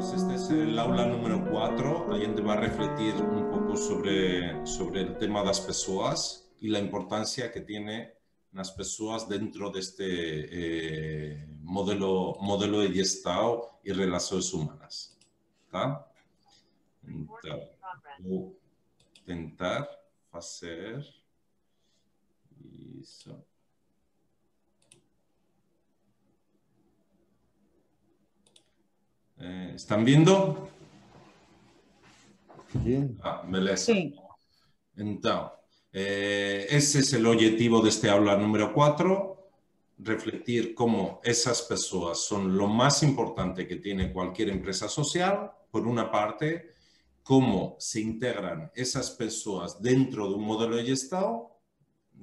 este es el aula número 4, va a refletir un poco sobre, sobre el tema de las personas y la importancia que tiene las personas dentro de este eh, modelo, modelo de Estado y relaciones humanas. ¿Está? intentar, hacer. hacer... Eh, ¿Están viendo? Bien. Ah, beleza. Sí. Eh, ese es el objetivo de este aula número 4, reflexionar cómo esas personas son lo más importante que tiene cualquier empresa social, por una parte, cómo se integran esas personas dentro de un modelo de Estado,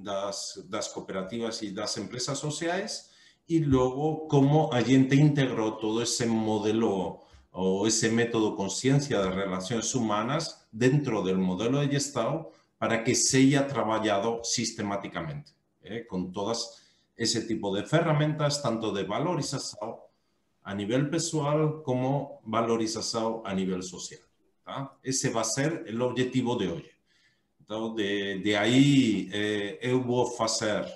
las cooperativas y las empresas sociales, y luego cómo Allende integró todo ese modelo o ese método conciencia de relaciones humanas dentro del modelo de Estado para que se haya trabajado sistemáticamente ¿eh? con todas ese tipo de herramientas, tanto de valorización a nivel personal como valorización a nivel social. Ese va a ser el objetivo de hoy. Entonces, de, ahí, eh, hubo eh, eu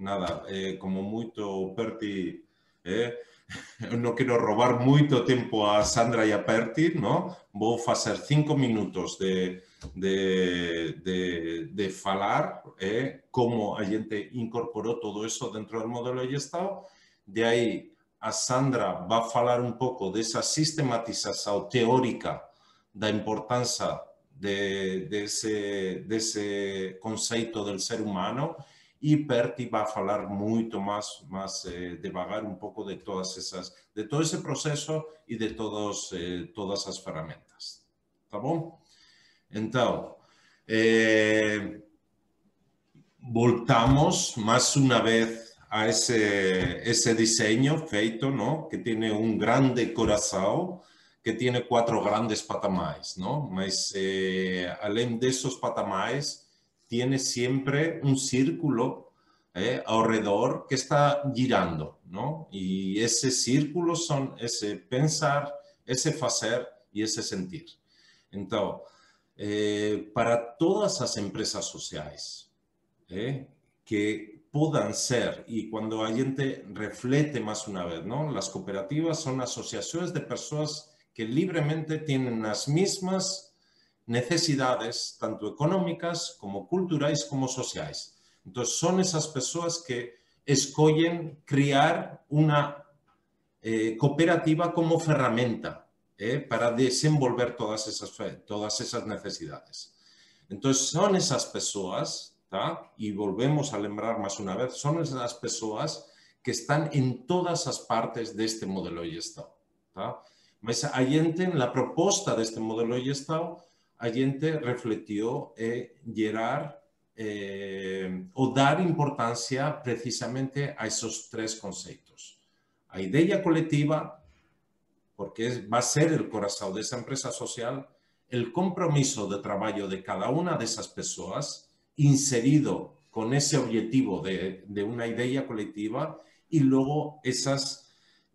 nada, eh, como mucho, Perti, eh, quiero robar mucho tiempo a Sandra y e a Perti, no? a hacer cinco minutos de, de, de, de falar eh, como a gente incorporó todo eso dentro del modelo de Estado. De ahí a Sandra va un falar poco de esa sistematización teórica la importancia de, ese concepto del del ser humano y Perti a falar mucho más, más eh, devagar un poco de todas esas, de todo ese proceso y de todos, eh, todas las ferramentas, ¿Está bom? Então, eh, voltamos mais uma vez a ese diseño desenho feito, que tiene un grande corazón, que tiene cuatro grandes patamares, não? mas eh, além desses patamares, tiene siempre un círculo eh, alrededor que está girando, ¿no? Y ese círculo son ese pensar, ese hacer y ese sentir. Entonces, eh, para todas las empresas sociales eh, que puedan ser, y cuando alguien gente reflete más una vez, ¿no? Las cooperativas son asociaciones de personas que libremente tienen las mismas necesidades tanto económicas como culturales, como sociales. Entonces, son esas personas que escogen crear una eh, cooperativa como herramienta eh, para desenvolver todas esas todas esas son esas son y volvemos a lembrar más una vez, son esas personas que están en todas las partes de este modelo y estado Tá? en la propuesta de este modelo y estado Allende gente en eh, llegar eh, dar importancia precisamente a esos tres conceptos. A idea colectiva, porque va a ser el corazón de esa empresa social, el compromiso de trabajo de cada una de esas personas, inserido con ese objetivo de, una idea colectiva y luego esas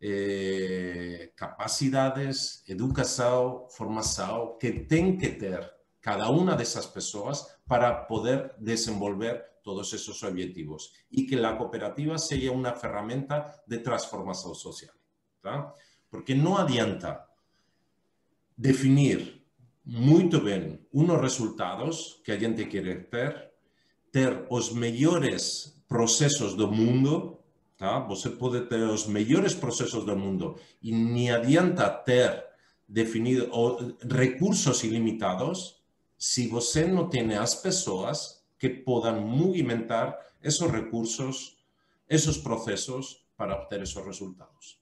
eh, capacidades, educación, formación, que tem que tener cada una de esas personas para poder desenvolver todos esos objetivos y que la cooperativa sea una herramienta de transformación social. Porque no adianta definir muy bien unos resultados que a gente quiere tener, tener los mejores procesos del mundo Tá? Você ¿Ah? pode pues ter os melhores processos do mundo y ni adianta ter definido recursos ilimitados si você não tem las personas que puedan movimentar esos recursos, esos procesos, para obtener esos resultados.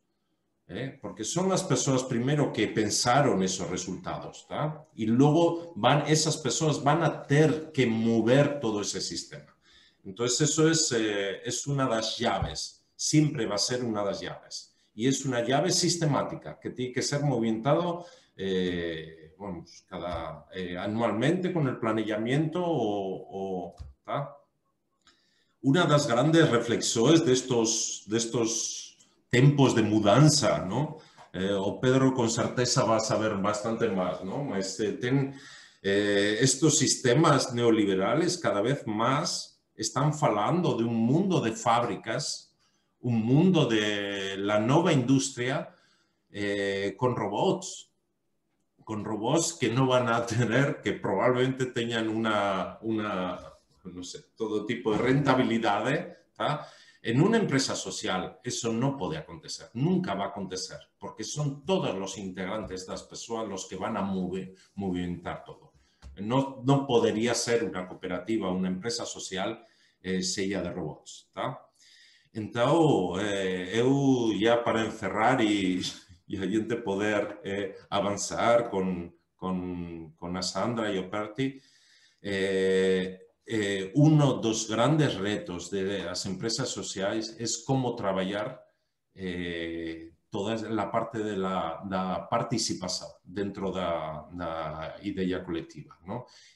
¿eh? porque son las personas primero que pensaron esos resultados, y luego van, esas personas van a tener que mover todo ese sistema. Entonces, eso es, eh, es una de las llaves siempre va a ser una de las llaves. Y es una llave sistemática que tiene que ser movimentado eh, bueno, pues, cada, eh, anualmente con el planeamiento. o... una de las grandes reflexiones de estos, de estos tiempos de mudanza, ¿no? Eh, o Pedro con certeza va a saber bastante más, ¿no? Este, estos sistemas neoliberales cada vez más están falando de un mundo de fábricas un mundo de la nueva industria eh, con robots, con robots que no van a tener, que probablemente tengan una, una no sé, todo tipo de rentabilidades, ¿eh? ¿Ah? En una empresa social eso no puede acontecer, nunca va a acontecer, porque son todos los integrantes de las personas los que van a mover, movimentar todo. No, no podría ser una cooperativa, una empresa social eh, sella de robots, entonces, uh, eh, eu para encerrar y gente poder eh, avanzar con a Sandra y o Perti, eh, eh, uno dos grandes retos de las empresas sociales es cómo trabajar toda la parte de la, participación dentro de la idea colectiva.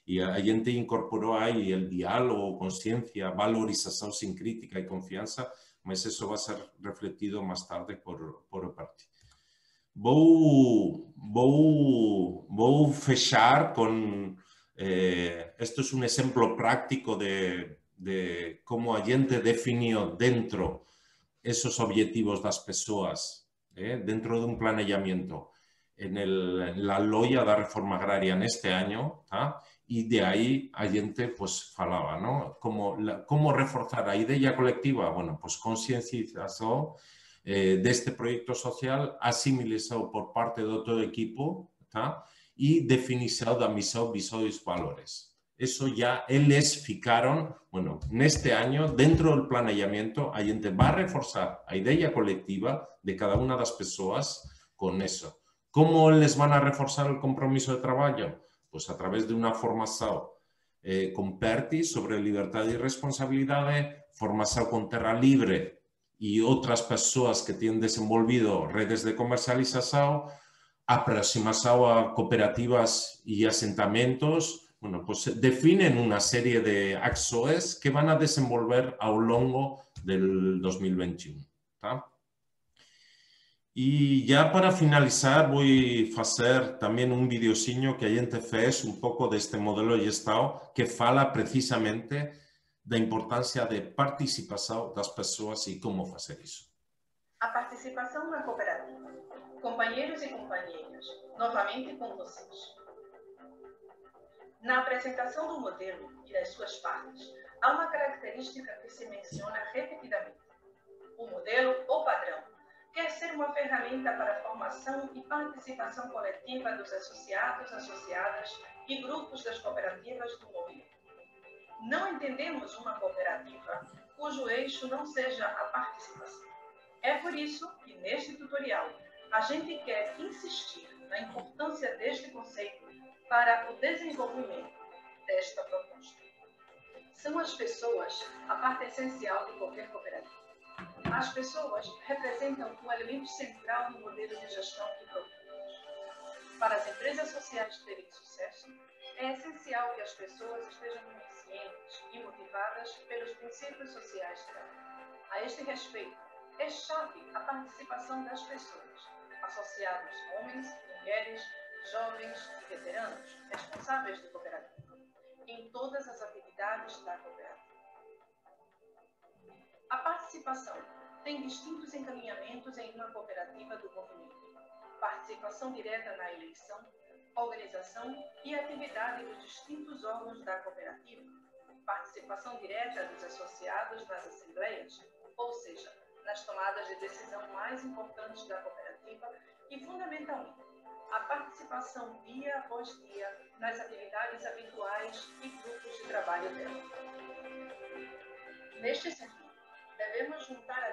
Y a gente incorporó ahí el diálogo, conciencia, valorización sin crítica y confianza, eso va a ser refletido más tarde por, por parte. Voy vou, vou fechar con... Eh, esto es un ejemplo práctico de, cómo Allende gente definió dentro esos objetivos de las personas, eh, dentro de un planeamiento En, el, la loya de la reforma agraria en este año, ¿ah? Y de ahí a gente pues, falaba, ¿no? Como, la, reforzar a idea colectiva, bueno, pues concienciación eh, de este proyecto social asimilizado por parte de otro equipo está y definición de misión, valores. Eso ya les ficaron, bueno, en este año, dentro del planeamiento, hay gente va a reforzar la idea colectiva de cada una de las personas con eso. ¿Cómo les van a reforzar el compromiso de trabajo? Pues, a través de una formación eh, con Perti sobre libertad y responsabilidad, formación con Terra Libre y otras personas que tienen desenvolvido redes de comercialización, aproximación a cooperativas y asentamientos, bueno, pues eh, definen una serie de axoes que van a desenvolver a lo largo del 2021. E já para finalizar, vou fazer também um videozinho que a gente fez um pouco deste modelo de Estado que fala precisamente da importância da participação das pessoas e como fazer isso. A participação na cooperativa. Companheiros e companheiras, novamente com vocês. Na apresentação do modelo e das suas partes, há uma característica que se menciona repetidamente: o modelo ou padrão uma ferramenta para a formação e participação coletiva dos associados, associadas e grupos das cooperativas do movimento. Não entendemos uma cooperativa cujo eixo não seja a participação. É por isso que, neste tutorial, a gente quer insistir na importância deste conceito para o desenvolvimento desta proposta. São as pessoas a parte essencial de qualquer cooperativa. As pessoas representam um elemento central no modelo de gestão que propomos. Para as empresas sociais terem sucesso, é essencial que as pessoas estejam conscientes e motivadas pelos princípios sociais dela. A este respeito, é chave a participação das pessoas, associados homens, mulheres, jovens e veteranos responsáveis do cooperativa, em todas as atividades da cooperativa. A participação tem distintos encaminhamentos em uma cooperativa do movimento. Participação direta na eleição, organização e atividade dos distintos órgãos da cooperativa, participação direta dos associados nas assembleias, ou seja, nas tomadas de decisão mais importantes da cooperativa e, fundamentalmente, a participação dia após dia nas atividades habituais e grupos de trabalho dela. Neste sentido, devemos juntar a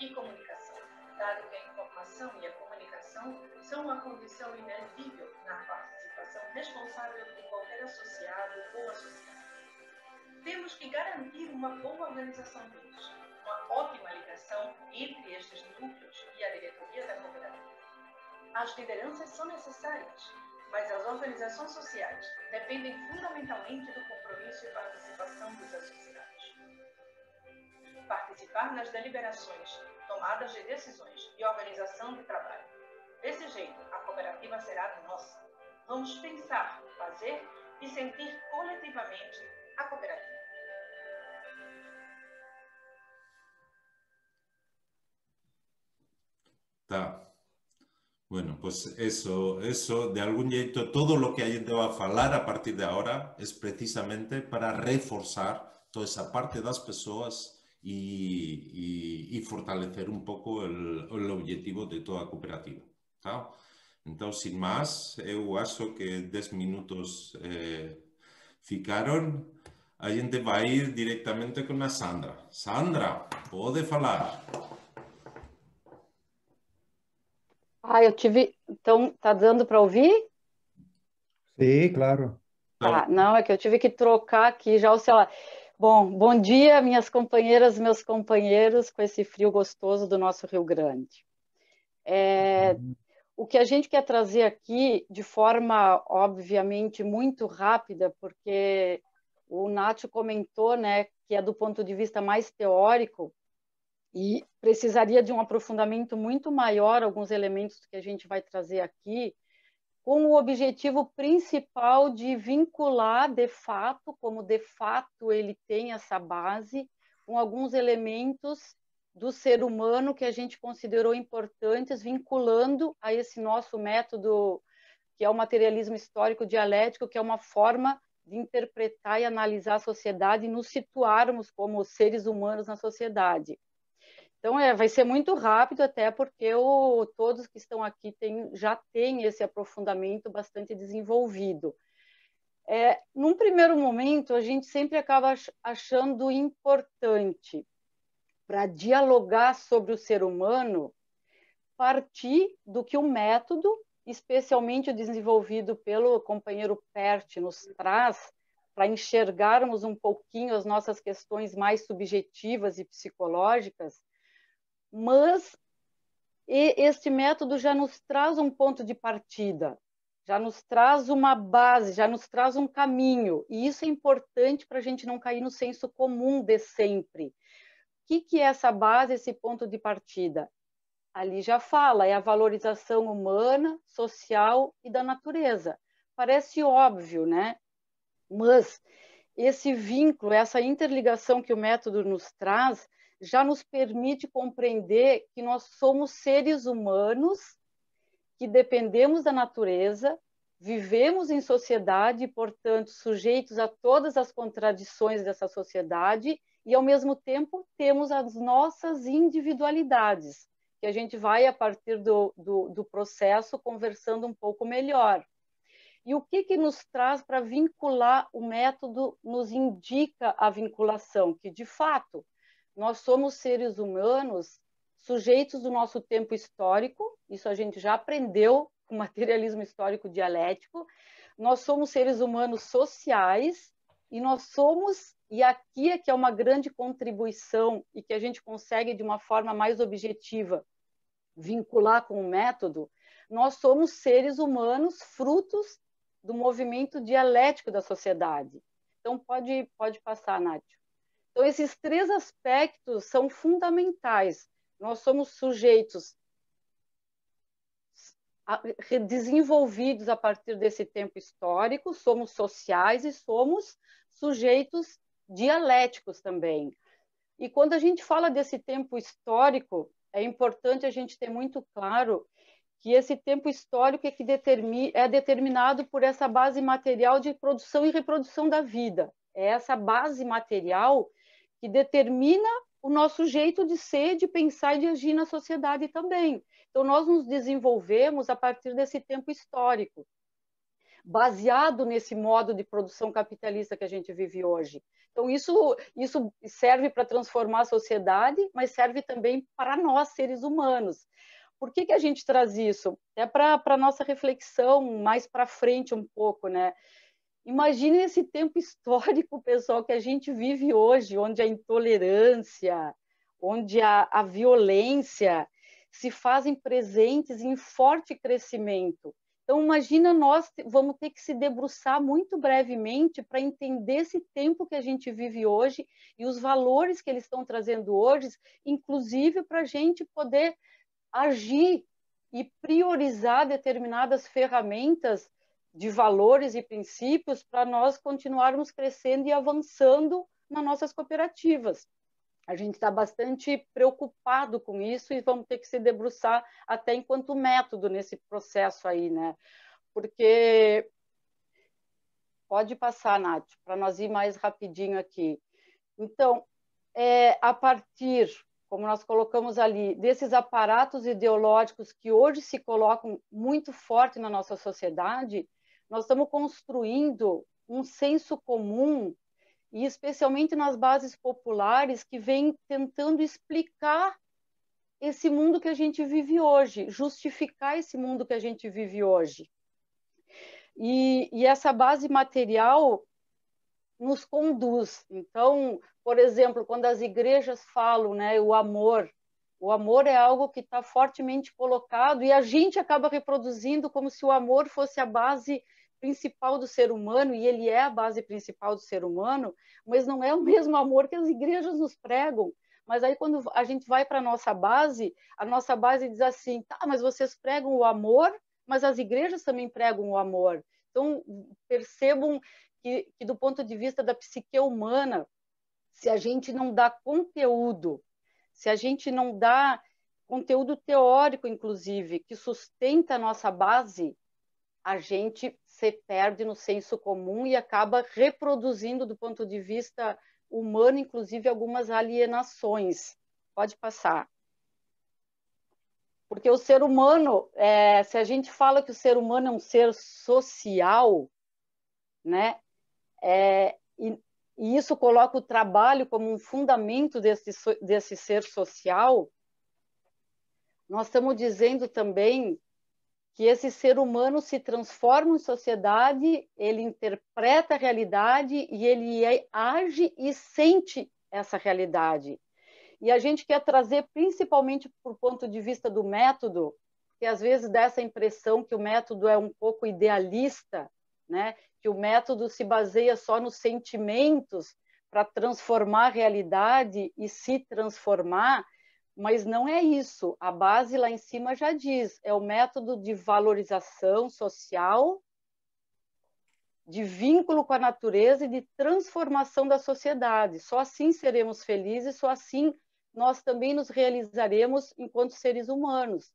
e comunicação, dado que a informação e a comunicação são uma condição inerdível na participação responsável de qualquer associado ou associada. Temos que garantir uma boa organização deles, uma ótima ligação entre estes núcleos e a diretoria da cooperativa. As lideranças são necessárias, mas as organizações sociais dependem fundamentalmente do compromisso e participação dos associados participar nas deliberações, tomadas de decisões e organização de trabalho. Desse jeito, a cooperativa será nossa. Vamos pensar, fazer e sentir coletivamente a cooperativa. Tá. Bueno, pues eso, eso, de algún jeito, todo lo que a va a falar a partir de ahora es precisamente para reforzar toda esa parte das pessoas y, y, y fortalecer un poco el, el, objetivo de toda cooperativa. Tá? Então, sin más, eu acho que 10 minutos eh, ficaram. A gente vai ir diretamente com a Sandra. Sandra, pode falar. Ah, eu tive. Então, tá dando para ouvir? Sim, claro. Ah, não, é que eu tive que trocar aqui já o celular. Bom, bom dia, minhas companheiras, meus companheiros, com esse frio gostoso do nosso Rio Grande. É, o que a gente quer trazer aqui, de forma, obviamente, muito rápida, porque o Nath comentou né, que é do ponto de vista mais teórico e precisaria de um aprofundamento muito maior, alguns elementos que a gente vai trazer aqui, com o objetivo principal de vincular de fato, como de fato ele tem essa base, com alguns elementos do ser humano que a gente considerou importantes, vinculando a esse nosso método, que é o materialismo histórico dialético, que é uma forma de interpretar e analisar a sociedade e nos situarmos como seres humanos na sociedade. Então, é, vai ser muito rápido, até porque o, todos que estão aqui tem, já têm esse aprofundamento bastante desenvolvido. É, num primeiro momento, a gente sempre acaba achando importante para dialogar sobre o ser humano partir do que o método, especialmente o desenvolvido pelo companheiro Pert, nos traz para enxergarmos um pouquinho as nossas questões mais subjetivas e psicológicas mas este método já nos traz um ponto de partida, já nos traz uma base, já nos traz um caminho, e isso é importante para a gente não cair no senso comum de sempre. O que, que é essa base, esse ponto de partida? Ali já fala, é a valorização humana, social e da natureza. Parece óbvio, né? Mas esse vínculo, essa interligação que o método nos traz, já nos permite compreender que nós somos seres humanos que dependemos da natureza, vivemos em sociedade, portanto, sujeitos a todas as contradições dessa sociedade e, ao mesmo tempo, temos as nossas individualidades, que a gente vai, a partir do, do, do processo, conversando um pouco melhor. E o que, que nos traz para vincular o método, nos indica a vinculação, que, de fato, nós somos seres humanos sujeitos do nosso tempo histórico, isso a gente já aprendeu com materialismo histórico dialético. Nós somos seres humanos sociais e nós somos, e aqui é que é uma grande contribuição e que a gente consegue de uma forma mais objetiva vincular com o método, nós somos seres humanos frutos do movimento dialético da sociedade. Então, pode, pode passar, Nádio. Então, esses três aspectos são fundamentais. Nós somos sujeitos desenvolvidos a partir desse tempo histórico, somos sociais e somos sujeitos dialéticos também. E quando a gente fala desse tempo histórico, é importante a gente ter muito claro que esse tempo histórico é, que determi é determinado por essa base material de produção e reprodução da vida. É essa base material que determina o nosso jeito de ser, de pensar e de agir na sociedade também. Então, nós nos desenvolvemos a partir desse tempo histórico, baseado nesse modo de produção capitalista que a gente vive hoje. Então, isso, isso serve para transformar a sociedade, mas serve também para nós, seres humanos. Por que, que a gente traz isso? É para a nossa reflexão mais para frente um pouco, né? Imagine esse tempo histórico, pessoal, que a gente vive hoje, onde a intolerância, onde a, a violência se fazem presentes em forte crescimento. Então, imagina nós vamos ter que se debruçar muito brevemente para entender esse tempo que a gente vive hoje e os valores que eles estão trazendo hoje, inclusive para a gente poder agir e priorizar determinadas ferramentas de valores e princípios para nós continuarmos crescendo e avançando nas nossas cooperativas. A gente está bastante preocupado com isso e vamos ter que se debruçar até enquanto método nesse processo aí, né? Porque pode passar, Nath, para nós ir mais rapidinho aqui. Então, é, a partir, como nós colocamos ali, desses aparatos ideológicos que hoje se colocam muito forte na nossa sociedade, nós estamos construindo um senso comum, e especialmente nas bases populares, que vem tentando explicar esse mundo que a gente vive hoje, justificar esse mundo que a gente vive hoje. E, e essa base material nos conduz. Então, por exemplo, quando as igrejas falam né, o amor, o amor é algo que está fortemente colocado e a gente acaba reproduzindo como se o amor fosse a base principal do ser humano, e ele é a base principal do ser humano, mas não é o mesmo amor que as igrejas nos pregam. Mas aí, quando a gente vai para a nossa base, a nossa base diz assim: tá, mas vocês pregam o amor, mas as igrejas também pregam o amor. Então, percebam que, que do ponto de vista da psique humana, se a gente não dá conteúdo se a gente não dá conteúdo teórico, inclusive, que sustenta a nossa base, a gente se perde no senso comum e acaba reproduzindo, do ponto de vista humano, inclusive, algumas alienações. Pode passar. Porque o ser humano, é, se a gente fala que o ser humano é um ser social, né, é, e e isso coloca o trabalho como um fundamento desse, desse ser social, nós estamos dizendo também que esse ser humano se transforma em sociedade, ele interpreta a realidade e ele é, age e sente essa realidade. E a gente quer trazer, principalmente por ponto de vista do método, que às vezes dá essa impressão que o método é um pouco idealista, né? que o método se baseia só nos sentimentos para transformar a realidade e se transformar, mas não é isso. A base lá em cima já diz, é o método de valorização social, de vínculo com a natureza e de transformação da sociedade. Só assim seremos felizes, só assim nós também nos realizaremos enquanto seres humanos.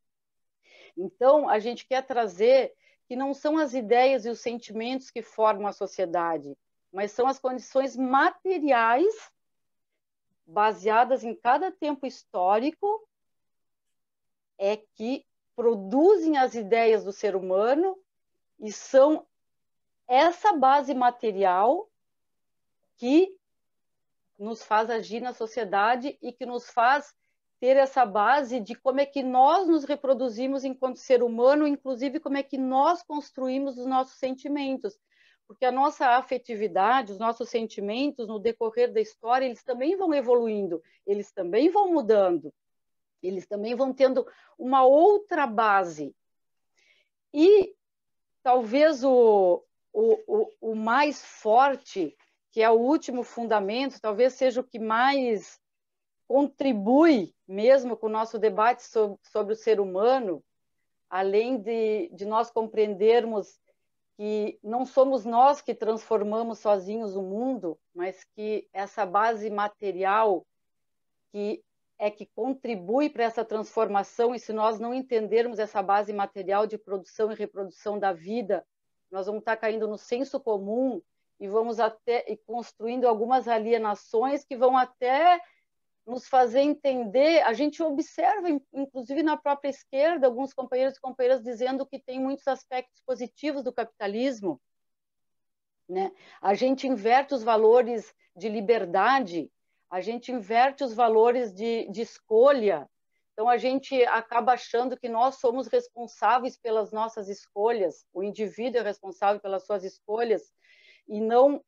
Então, a gente quer trazer que não são as ideias e os sentimentos que formam a sociedade, mas são as condições materiais baseadas em cada tempo histórico é que produzem as ideias do ser humano e são essa base material que nos faz agir na sociedade e que nos faz ter essa base de como é que nós nos reproduzimos enquanto ser humano, inclusive como é que nós construímos os nossos sentimentos, porque a nossa afetividade, os nossos sentimentos no decorrer da história, eles também vão evoluindo, eles também vão mudando, eles também vão tendo uma outra base. E talvez o, o, o, o mais forte, que é o último fundamento, talvez seja o que mais contribui mesmo com o nosso debate sobre, sobre o ser humano, além de, de nós compreendermos que não somos nós que transformamos sozinhos o mundo, mas que essa base material que é que contribui para essa transformação, e se nós não entendermos essa base material de produção e reprodução da vida, nós vamos estar caindo no senso comum e vamos até e construindo algumas alienações que vão até nos fazer entender, a gente observa, inclusive na própria esquerda, alguns companheiros e companheiras dizendo que tem muitos aspectos positivos do capitalismo. Né? A gente inverte os valores de liberdade, a gente inverte os valores de, de escolha, então a gente acaba achando que nós somos responsáveis pelas nossas escolhas, o indivíduo é responsável pelas suas escolhas, e não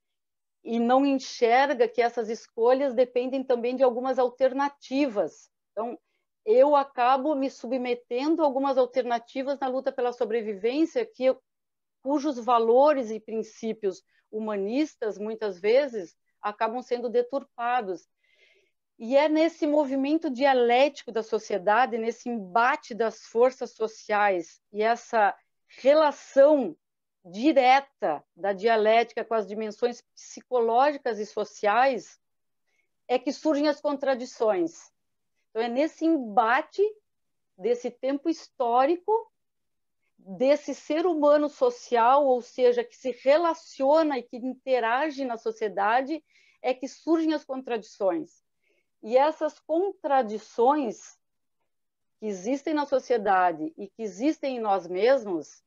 e não enxerga que essas escolhas dependem também de algumas alternativas. Então, eu acabo me submetendo a algumas alternativas na luta pela sobrevivência que eu, cujos valores e princípios humanistas muitas vezes acabam sendo deturpados. E é nesse movimento dialético da sociedade, nesse embate das forças sociais e essa relação direta da dialética com as dimensões psicológicas e sociais é que surgem as contradições. Então, é nesse embate desse tempo histórico, desse ser humano social, ou seja, que se relaciona e que interage na sociedade, é que surgem as contradições. E essas contradições que existem na sociedade e que existem em nós mesmos,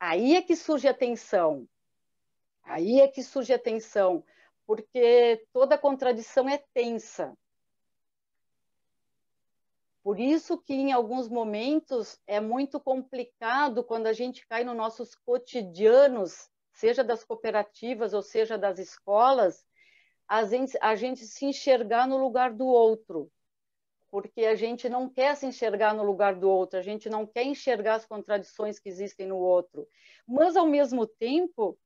Aí é que surge a tensão. Aí é que surge a tensão, porque toda contradição é tensa. Por isso que em alguns momentos é muito complicado quando a gente cai nos nossos cotidianos, seja das cooperativas ou seja das escolas, a gente, a gente se enxergar no lugar do outro porque a gente não quer se enxergar no lugar do outro, a gente não quer enxergar as contradições que existem no outro. Mas, ao mesmo tempo,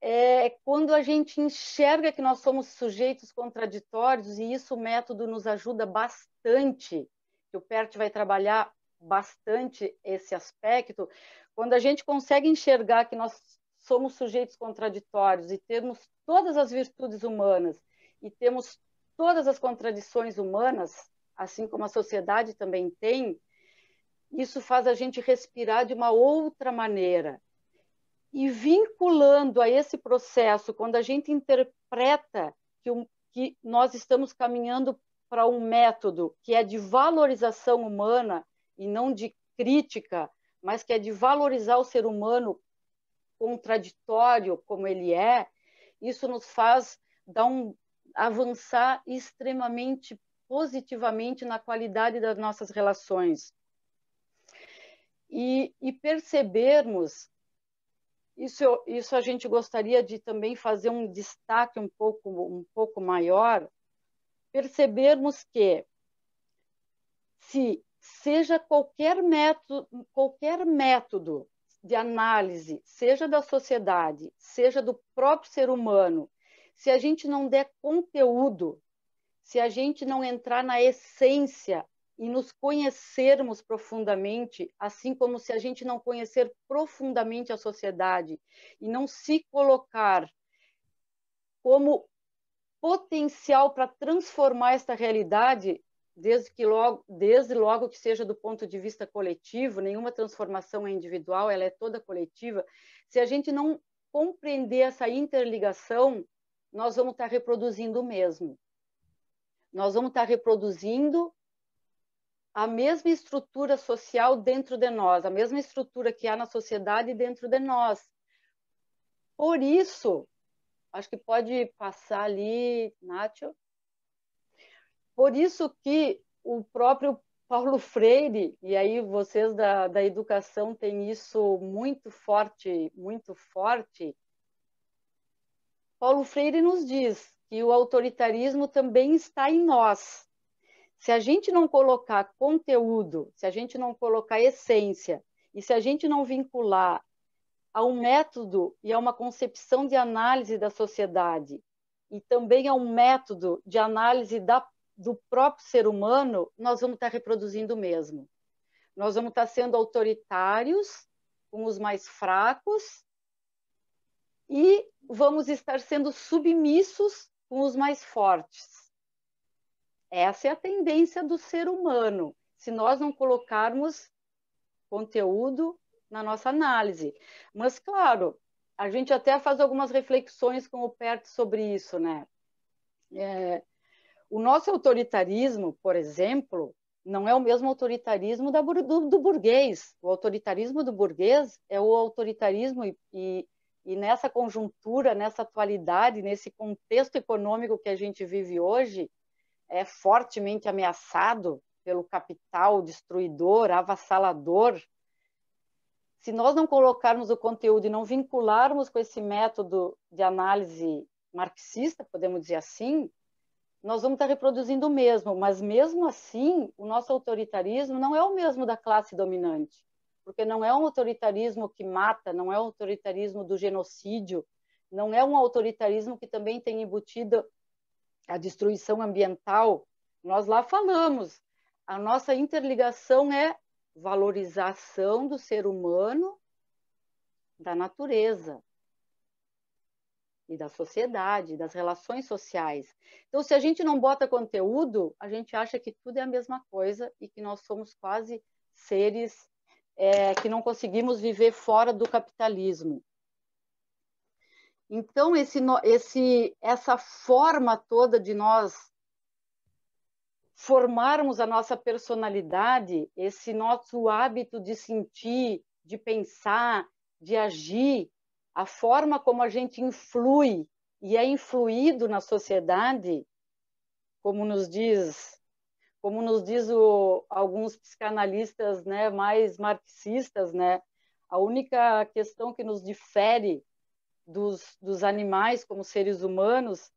é quando a gente enxerga que nós somos sujeitos contraditórios, e isso o método nos ajuda bastante, que o PERT vai trabalhar bastante esse aspecto, quando a gente consegue enxergar que nós somos sujeitos contraditórios e temos todas as virtudes humanas e temos todas as contradições humanas, assim como a sociedade também tem, isso faz a gente respirar de uma outra maneira. E vinculando a esse processo, quando a gente interpreta que, um, que nós estamos caminhando para um método que é de valorização humana e não de crítica, mas que é de valorizar o ser humano contraditório como ele é, isso nos faz dar um avançar extremamente positivamente na qualidade das nossas relações. E, e percebermos, isso, isso a gente gostaria de também fazer um destaque um pouco, um pouco maior, percebermos que se seja qualquer método, qualquer método de análise, seja da sociedade, seja do próprio ser humano, se a gente não der conteúdo se a gente não entrar na essência e nos conhecermos profundamente, assim como se a gente não conhecer profundamente a sociedade e não se colocar como potencial para transformar esta realidade, desde que logo, desde logo que seja do ponto de vista coletivo, nenhuma transformação é individual, ela é toda coletiva. Se a gente não compreender essa interligação, nós vamos estar reproduzindo o mesmo. Nós vamos estar reproduzindo a mesma estrutura social dentro de nós, a mesma estrutura que há na sociedade dentro de nós. Por isso, acho que pode passar ali, Nacho. Por isso que o próprio Paulo Freire, e aí vocês da, da educação têm isso muito forte, muito forte. Paulo Freire nos diz: que o autoritarismo também está em nós. Se a gente não colocar conteúdo, se a gente não colocar essência, e se a gente não vincular a um método e a uma concepção de análise da sociedade, e também a um método de análise da, do próprio ser humano, nós vamos estar reproduzindo o mesmo. Nós vamos estar sendo autoritários com os mais fracos e vamos estar sendo submissos com os mais fortes. Essa é a tendência do ser humano, se nós não colocarmos conteúdo na nossa análise. Mas, claro, a gente até faz algumas reflexões com o Perto sobre isso, né? É, o nosso autoritarismo, por exemplo, não é o mesmo autoritarismo da, do, do, burguês. O autoritarismo do burguês é o autoritarismo e, e, e nessa conjuntura, nessa atualidade, nesse contexto econômico que a gente vive hoje, é fortemente ameaçado pelo capital destruidor, avassalador. Se nós não colocarmos o conteúdo e não vincularmos com esse método de análise marxista, podemos dizer assim, nós vamos estar reproduzindo o mesmo, mas mesmo assim, o nosso autoritarismo não é o mesmo da classe dominante porque não é um autoritarismo que mata, não é um autoritarismo do genocídio, não é um autoritarismo que também tem embutido a destruição ambiental. Nós lá falamos, a nossa interligação é valorização do ser humano, da natureza e da sociedade, das relações sociais. Então, se a gente não bota conteúdo, a gente acha que tudo é a mesma coisa e que nós somos quase seres é, que não conseguimos viver fora do capitalismo. Então, esse, esse, essa forma toda de nós formarmos a nossa personalidade, esse nosso hábito de sentir, de pensar, de agir, a forma como a gente influi e é influído na sociedade, como nos diz como nos diz o, alguns psicanalistas né, mais marxistas, né, a única questão que nos difere dos, dos animais como seres humanos,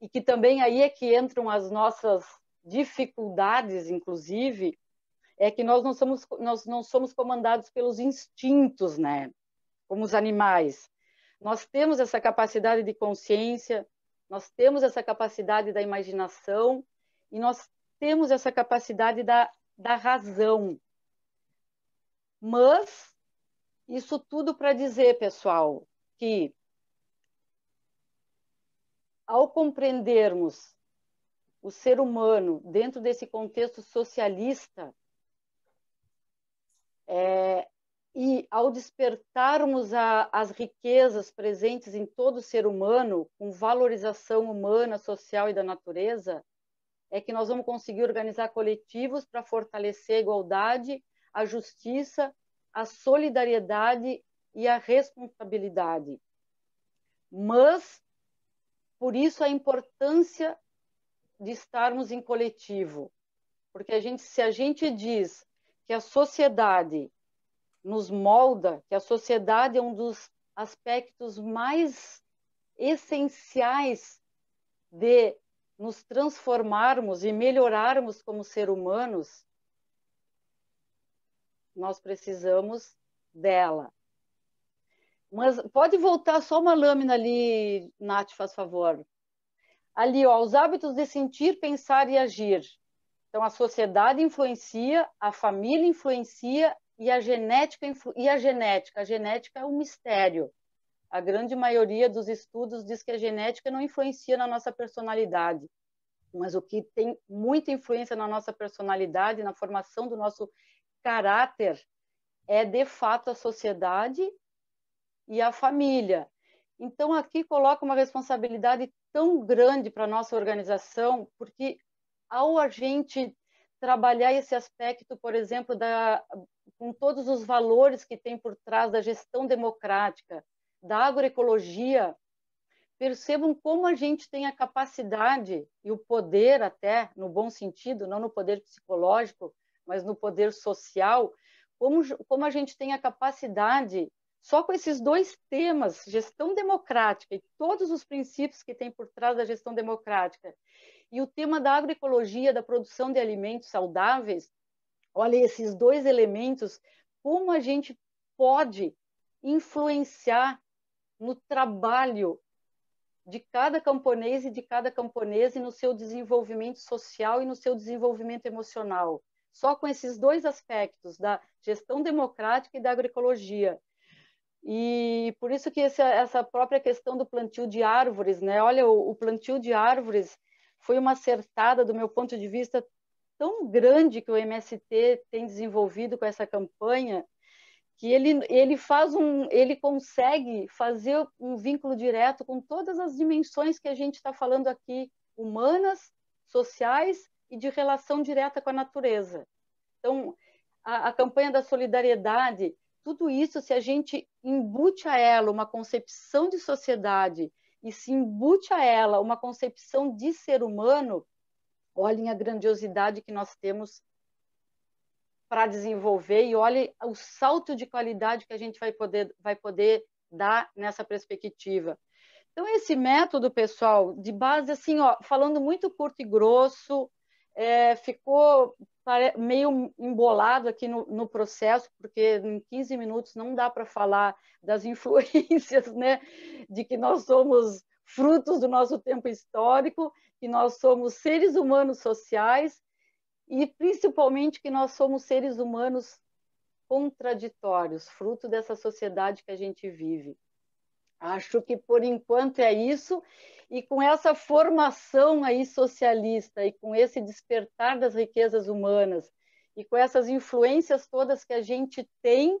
e que também aí é que entram as nossas dificuldades, inclusive, é que nós não somos, nós não somos comandados pelos instintos, né? Como os animais. Nós temos essa capacidade de consciência, nós temos essa capacidade da imaginação e nós temos essa capacidade da, da razão. Mas, isso tudo para dizer, pessoal, que ao compreendermos o ser humano dentro desse contexto socialista, é, e ao despertarmos a, as riquezas presentes em todo ser humano, com valorização humana, social e da natureza, é que nós vamos conseguir organizar coletivos para fortalecer a igualdade, a justiça, a solidariedade e a responsabilidade. Mas, por isso, a importância de estarmos em coletivo. Porque a gente, se a gente diz que a sociedade nos molda, que a sociedade é um dos aspectos mais essenciais de nos transformarmos e melhorarmos como ser humanos, nós precisamos dela. Mas pode voltar só uma lâmina ali, Nath, faz favor. Ali, ó, os hábitos de sentir, pensar e agir. Então, a sociedade influencia, a família influencia e a genética influ... e a genética. A genética é um mistério. A grande maioria dos estudos diz que a genética não influencia na nossa personalidade, mas o que tem muita influência na nossa personalidade, na formação do nosso caráter, é de fato a sociedade e a família. Então, aqui coloca uma responsabilidade tão grande para a nossa organização, porque ao a gente trabalhar esse aspecto, por exemplo, da, com todos os valores que tem por trás da gestão democrática, da agroecologia, percebam como a gente tem a capacidade e o poder, até no bom sentido, não no poder psicológico, mas no poder social, como, como a gente tem a capacidade, só com esses dois temas, gestão democrática e todos os princípios que tem por trás da gestão democrática, e o tema da agroecologia, da produção de alimentos saudáveis, olha esses dois elementos, como a gente pode influenciar no trabalho de cada camponês e de cada camponesa e no seu desenvolvimento social e no seu desenvolvimento emocional. Só com esses dois aspectos, da gestão democrática e da agroecologia. E por isso que essa, própria questão do plantio de árvores, né? Olha, o plantio de árvores foi uma acertada, do meu ponto de vista, tão grande que o MST tem desenvolvido com essa campanha, que ele, ele faz um, ele consegue fazer um vínculo direto com todas as dimensões que a gente está falando aqui, humanas, sociais e de relação direta com a natureza. Então, a, a campanha da solidariedade, tudo isso, se a gente embute a ela uma concepção de sociedade e se embute a ela uma concepção de ser humano, olhem a grandiosidade que nós temos para desenvolver e olhe o salto de qualidade que a gente vai poder, vai poder dar nessa perspectiva. Então, esse método, pessoal, de base, assim, ó, falando muito curto e grosso, é, ficou meio embolado aqui no, no, processo, porque em 15 minutos não dá para falar das influências, né, de que nós somos frutos do nosso tempo histórico, que nós somos seres humanos sociais e principalmente que nós somos seres humanos contraditórios, fruto dessa sociedade que a gente vive. Acho que por enquanto é isso, e com essa formação aí socialista e com esse despertar das riquezas humanas e com essas influências todas que a gente tem,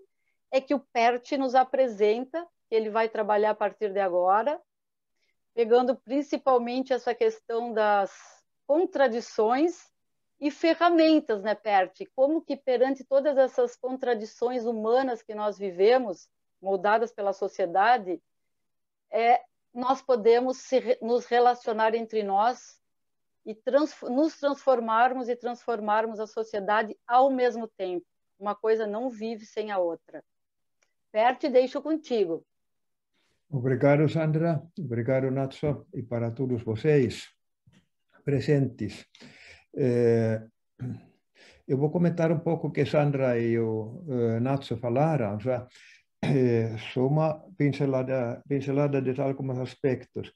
é que o PERT nos apresenta, que ele vai trabalhar a partir de agora, pegando principalmente essa questão das contradições e ferramentas, né, Perte? Como que perante todas essas contradições humanas que nós vivemos, moldadas pela sociedade, é, nós podemos se, nos relacionar entre nós e trans, nos transformarmos e transformarmos a sociedade ao mesmo tempo. Uma coisa não vive sem a outra. Perte, deixo contigo. Obrigado, Sandra. Obrigado, Natso. E para todos vocês presentes. É, eu vou comentar um pouco o que Sandra e o eh, Natso falaram, så, eh, só uma pincelada, pincelada de alguns aspectos.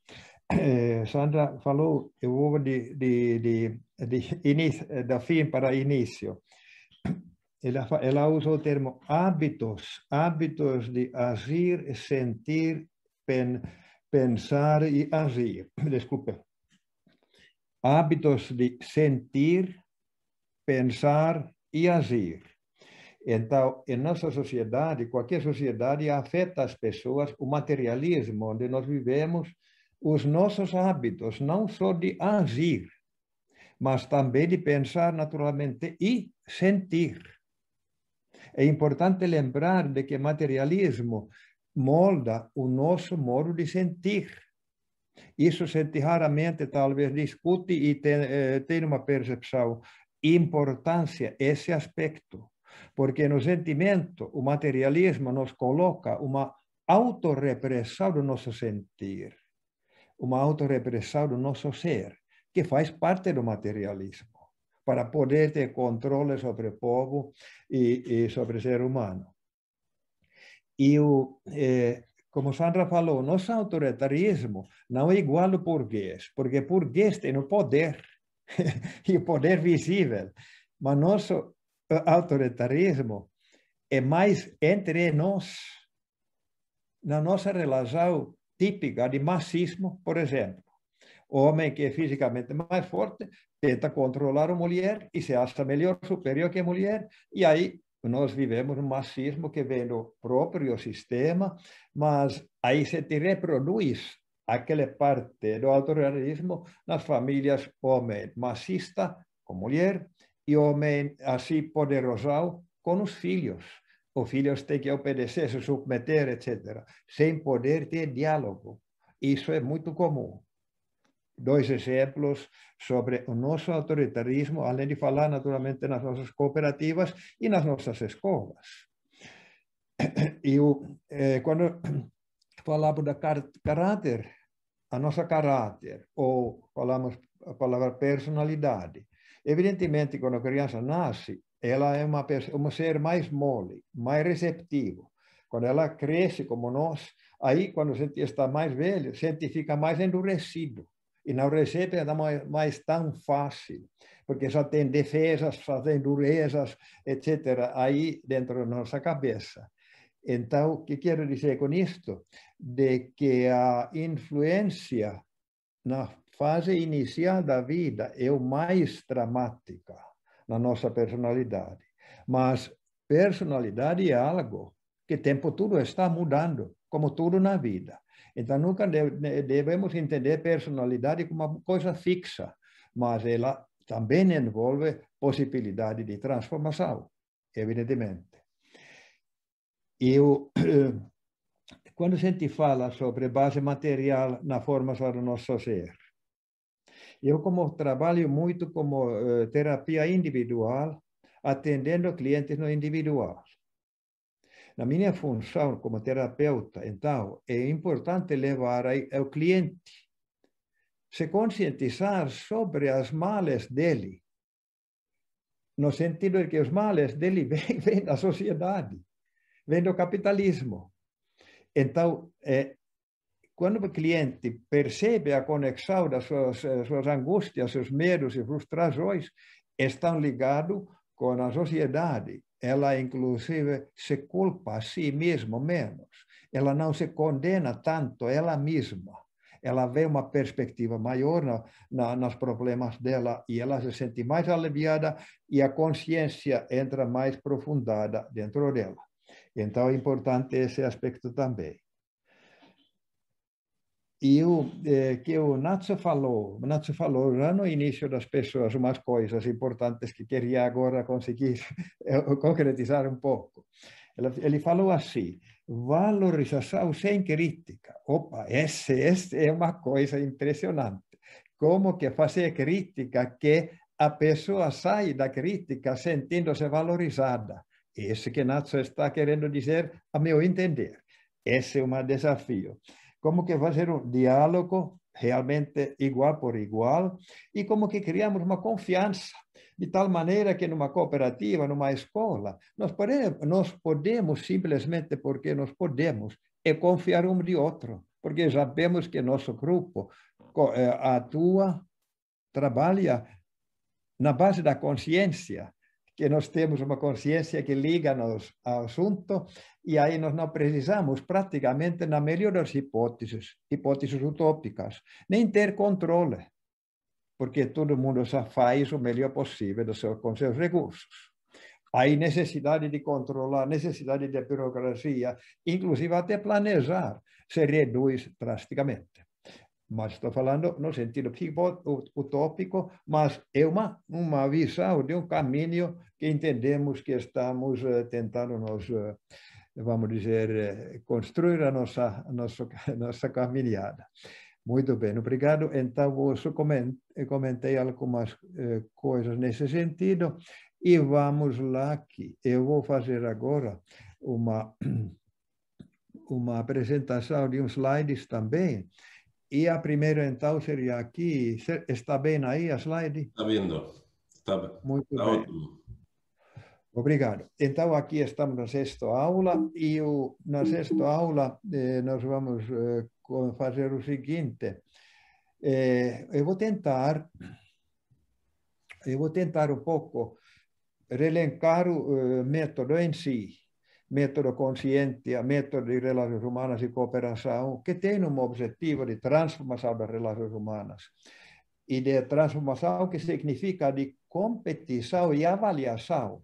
Eh, Sandra falou, eu vou de, de, de, de inicio, eh, da fim para início. Ela, ela o termo hábitos, hábitos de agir, sentir, pen, pensar e agir. Desculpe hábitos de sentir, pensar e agir. Então, em nossa sociedade, qualquer sociedade afeta as pessoas, o materialismo onde nós vivemos, os nossos hábitos, não só de agir, mas também de pensar naturalmente e sentir. É importante lembrar de que materialismo molda o nosso modo de sentir Issosentti raramente talvez discute e tem, eh, tem uma percepção importância esse aspecto, porque no sentimento o materialismo nos coloca uma autorrepressão do nosso sentir, uma autorrepressão do nosso ser, que faz parte do materialismo, para poder ter controle sobre o povo e, e sobre o ser humano. E o, eh, como Sandra falou, nosso autoritarismo não é igual ao burguês, porque burguês tem o poder, e o poder visível. Mas nosso autoritarismo é mais entre nós, na nossa relação típica de machismo, por exemplo. O homem que é fisicamente mais forte tenta controlar a mulher e se acha melhor, superior que a mulher, e aí nós vivemos um machismo que vem do próprio sistema, mas aí se reproduz aquela parte do autoritarismo nas famílias homem machista com mulher e homem assim poderoso com os filhos. Os filhos têm que obedecer, se submeter, etc., sem poder ter diálogo. Isso é muito comum dois exemplos sobre o nosso autoritarismo, além de falar naturalmente nas nossas cooperativas e nas nossas escolas. E o, eh, quando falamos da car caráter, a nossa caráter, ou falamos a palavra personalidade, evidentemente quando a criança nasce, ela é uma um ser mais mole, mais receptivo. Quando ela cresce como nós, aí quando a gente está mais velho, a gente fica mais endurecido e não recebem mais tão fácil, porque já tem defesas, já tem durezas, etc., aí dentro da nossa cabeça. Então, o que quero dizer com isto? De que a influência na fase inicial da vida é o mais dramática na nossa personalidade. Mas personalidade é algo que tempo todo está mudando, como tudo na vida. Então, nunca devemos entender personalidade como uma coisa fixa, mas ela também envolve possibilidade de transformação, evidentemente. Eu, quando a gente fala sobre base material na formação do nosso ser, eu como trabalho muito como eh, terapia individual, atendendo clientes no individual. Na minha função como terapeuta, então, é importante levar ao cliente se conscientizar sobre as males dele, no sentido de que os males dele vêm, vêm da sociedade, vêm do capitalismo. Então, é, quando o cliente percebe a conexão das suas, eh, suas angústias, seus medos e frustrações, estão ligados com a sociedade, ela inclusive se culpa a si mesma menos. Ela não se condena tanto ela mesma. Ela vê uma perspectiva maior na, na, nos problemas dela e ela se sente mais aliviada e a consciência entra mais profundada dentro dela. Então é importante esse aspecto também. E o é, que o Natsu falou, o Natsu falou lá no início das pessoas umas coisas importantes que queria agora conseguir eh, concretizar um pouco. Ele falou assim, valorização sem crítica. Opa, esse essa é uma coisa impressionante. Como que fazer crítica que a pessoa sai da crítica sentindo-se valorizada. Esse que Natsu está querendo dizer, a meu entender. Esse é um desafio como que vai ser um diálogo realmente igual por igual e como que criamos uma confiança de tal maneira que numa cooperativa, numa escola, nós podemos, nós podemos simplesmente porque nós podemos é confiar um de outro, porque sabemos que nosso grupo eh, atua, trabalha na base da consciência que nós temos uma consciência que liga-nos ao assunto, e aí nós não precisamos, praticamente, na melhor das hipóteses, hipóteses utópicas, nem ter controle, porque todo mundo faz o melhor possível com seus recursos. Aí necessidade de controlar, necessidade de burocracia, inclusive até planejar, se reduz drasticamente mas estou falando no sentido utópico, mas é uma, uma visão de um caminho que entendemos que estamos eh, tentando nos, eh, vamos dizer, eh, construir a nossa, nossa, nossa caminhada. Muito bem, obrigado. Então, eu comentei algumas coisas nesse sentido e vamos lá aqui. Eu vou fazer agora uma, uma apresentação de uns slides também, e a primeira, então, seria aqui. Está bem aí a slide? Está vendo. Está Muito bem. Ótimo. Obrigado. Então, aqui estamos na sexta aula e o, na sexta aula eh, nós vamos eh, fazer o seguinte. Eh, eu vou tentar, eu vou tentar um pouco relencar o eh, método em si método consciente a método de relações humanas e cooperação, que tem um objetivo de transformação das relações humanas. E de transformação que significa de competição e avaliação,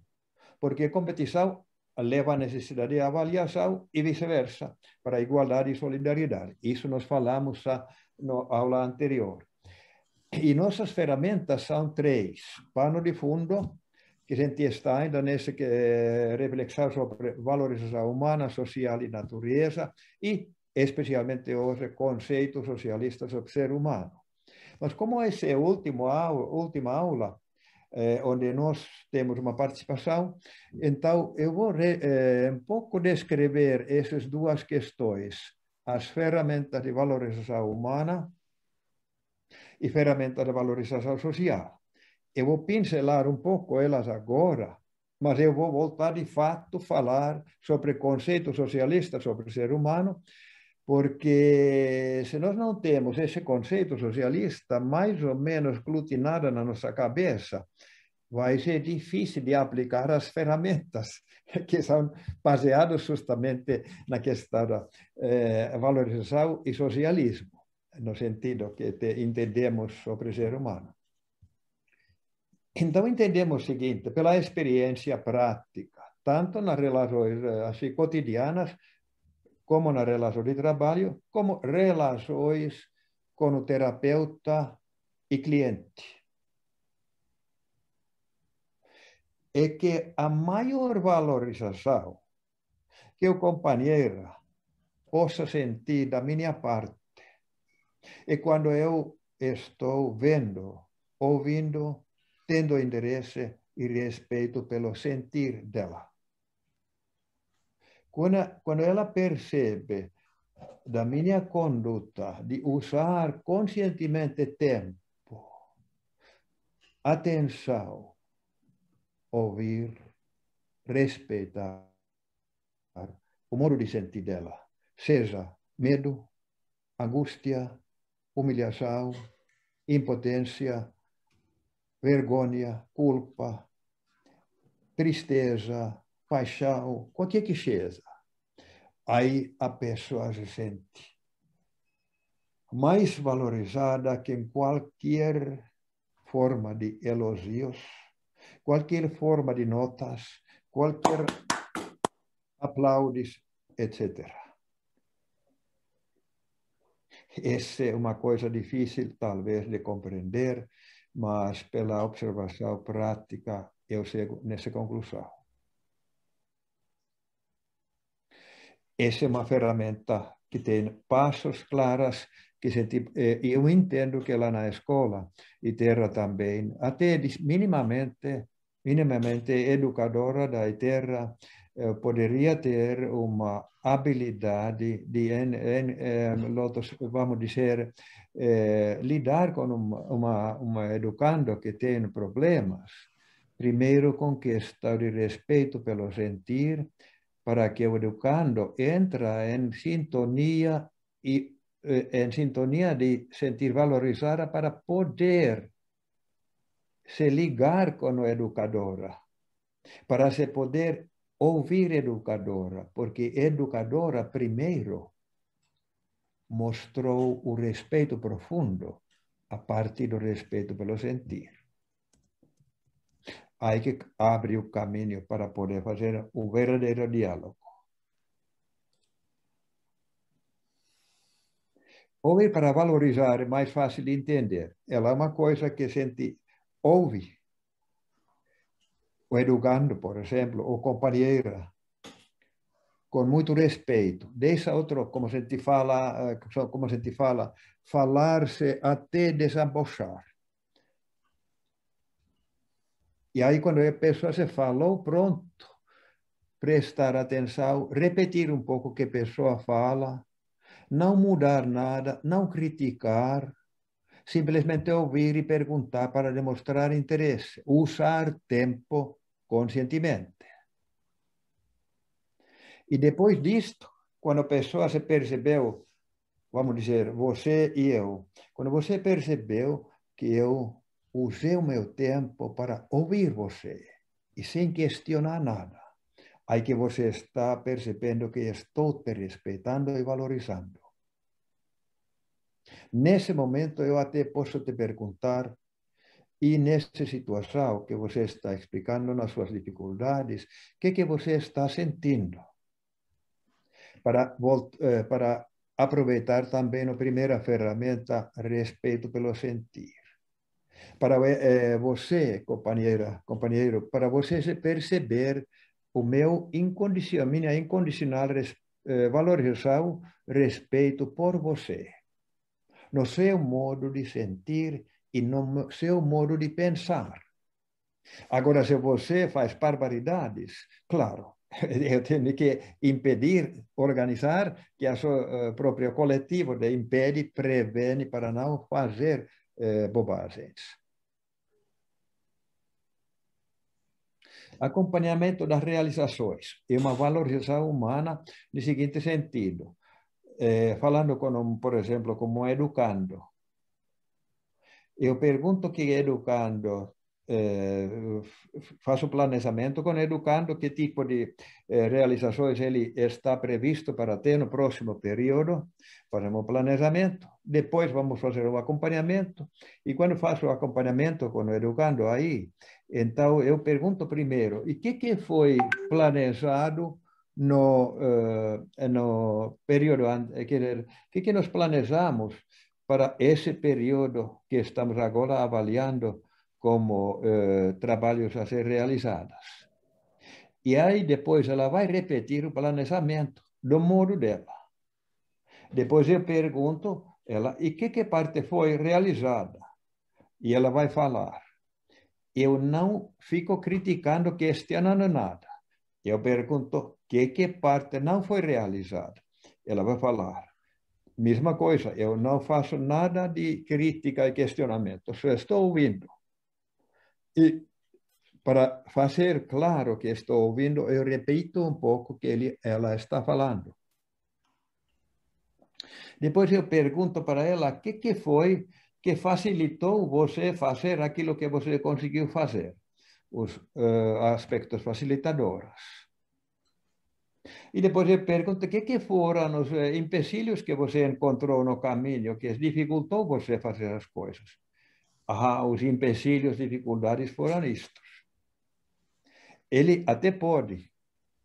porque competição leva à necessidade de avaliação e vice-versa, para igualdade e solidariedade. Isso nós falamos na aula anterior. E nossas ferramentas são três: pano de fundo, que a gente está ainda nesse é, eh, reflexão sobre valorização humana, social e natureza e, especialmente hoje, conceito socialista sobre ser humano. Mas como essa é a última aula, última aula eh, onde nós temos uma participação, então eu vou re, eh, um pouco descrever essas duas questões, as ferramentas de valorização humana e ferramentas de valorização social eu vou pincelar um pouco elas agora, mas eu vou voltar de fato falar sobre conceito socialista sobre o ser humano, porque se nós não temos esse conceito socialista mais ou menos glutinado na nossa cabeça, vai ser difícil de aplicar as ferramentas que são baseadas justamente na questão da eh, valorização e socialismo, no sentido que entendemos sobre o ser humano. Então entendemos o seguinte, pela experiência prática, tanto nas relações eh, assim, cotidianas, como na relação de trabalho, como relações com o terapeuta e cliente. É que a maior valorização que o companheiro possa sentir da minha parte é quando eu estou vendo, ouvindo tendo interesse e respeito pelo sentir dela. Quando, quando ela percebe da minha conduta de usar conscientemente tempo, atenção, ouvir, respeitar o modo de sentir dela, seja medo, angústia, humilhação, impotência, vergonha, culpa, tristeza, paixão, qualquer seja. É Aí a pessoa se sente mais valorizada que em qualquer forma de elogios, qualquer forma de notas, qualquer aplaudes, etc. Essa é uma coisa difícil, talvez, de compreender, mas pela observação prática eu chego nessa conclusão. Essa é uma ferramenta que tem passos claros que se, tipo, eh, eu entendo que é lá na escola e Terra também, até minimamente, minimamente educadora da Terra, poderia ter uma habilidade de, en, eh, vamos dizer, é, lidar com uma, uma, uma educando que tem problemas, primeiro conquistar o respeito pelo sentir, para que o educando entre em sintonia e em eh, sintonia de sentir valorizada para poder se ligar com a educadora, para se poder ouvir educadora, porque educadora primeiro mostrou o respeito profundo a partir do respeito pelo sentir. Aí que abre o caminho para poder fazer o verdadeiro diálogo. Ouvir para valorizar é mais fácil de entender. Ela é uma coisa que sente, ouve. O educando, por exemplo, ou companheira, com muito respeito. Deixa outro, como se te fala, eh, como se te fala, falar-se até desabochar. E aí quando a pessoa se falou, pronto, prestar atenção, repetir um pouco o que a pessoa fala, não mudar nada, não criticar, simplesmente ouvir e perguntar para demonstrar interesse, usar tempo conscientemente. E depois disto, quando a pessoa se percebeu, vamos dizer, você e eu, quando você percebeu que eu usei o meu tempo para ouvir você e sem questionar nada, aí que você está percebendo que estou te respeitando e valorizando. Nesse momento, eu até posso te perguntar, e nessa situação que você está explicando nas suas dificuldades, o que, que você está sentindo? para, eh, para aproveitar também a primeira ferramenta, respeito pelo sentir. Para eh, você, companheira, companheiro, para você perceber o meu incondicional, minha incondicional res, eh, valorização, respeito por você, no seu modo de sentir e no seu modo de pensar. Agora, se você faz barbaridades, claro, eu tenho que impedir, organizar, que o sua uh, coletivo de impede, prevene para não fazer uh, bobagens. Acompanhamento das realizações e é uma valorização humana no seguinte sentido. Eh, falando com um, por exemplo, como educando, eu pergunto que educando eh, faço o planejamento com o educando, que tipo de eh, realizações ele está previsto para ter no próximo período. Fazemos o planejamento, depois vamos fazer o acompanhamento. E quando faço o acompanhamento com o educando aí, então eu pergunto primeiro, e o que, que foi planejado no, uh, no período, o que, que nós planejamos para esse período que estamos agora avaliando como eh, trabalhos a ser realizados. E aí depois ela vai repetir o planejamento do modo dela. Depois eu pergunto ela, e que, que parte foi realizada? E ela vai falar. Eu não fico criticando, questionando é nada. Eu pergunto que que parte não foi realizada. Ela vai falar. Mesma coisa, eu não faço nada de crítica e questionamento, só estou ouvindo. E para fazer claro que estou ouvindo, eu repito um pouco que ele, ela está falando. Depois eu pergunto para ela o que, que foi que facilitou você fazer aquilo que você conseguiu fazer, os uh, aspectos facilitadores. E depois eu pergunto o que, que foram os empecilhos eh, que você encontrou no caminho que dificultou você fazer as coisas ah, os empecilhos, dificuldades foram isto. Ele até pode,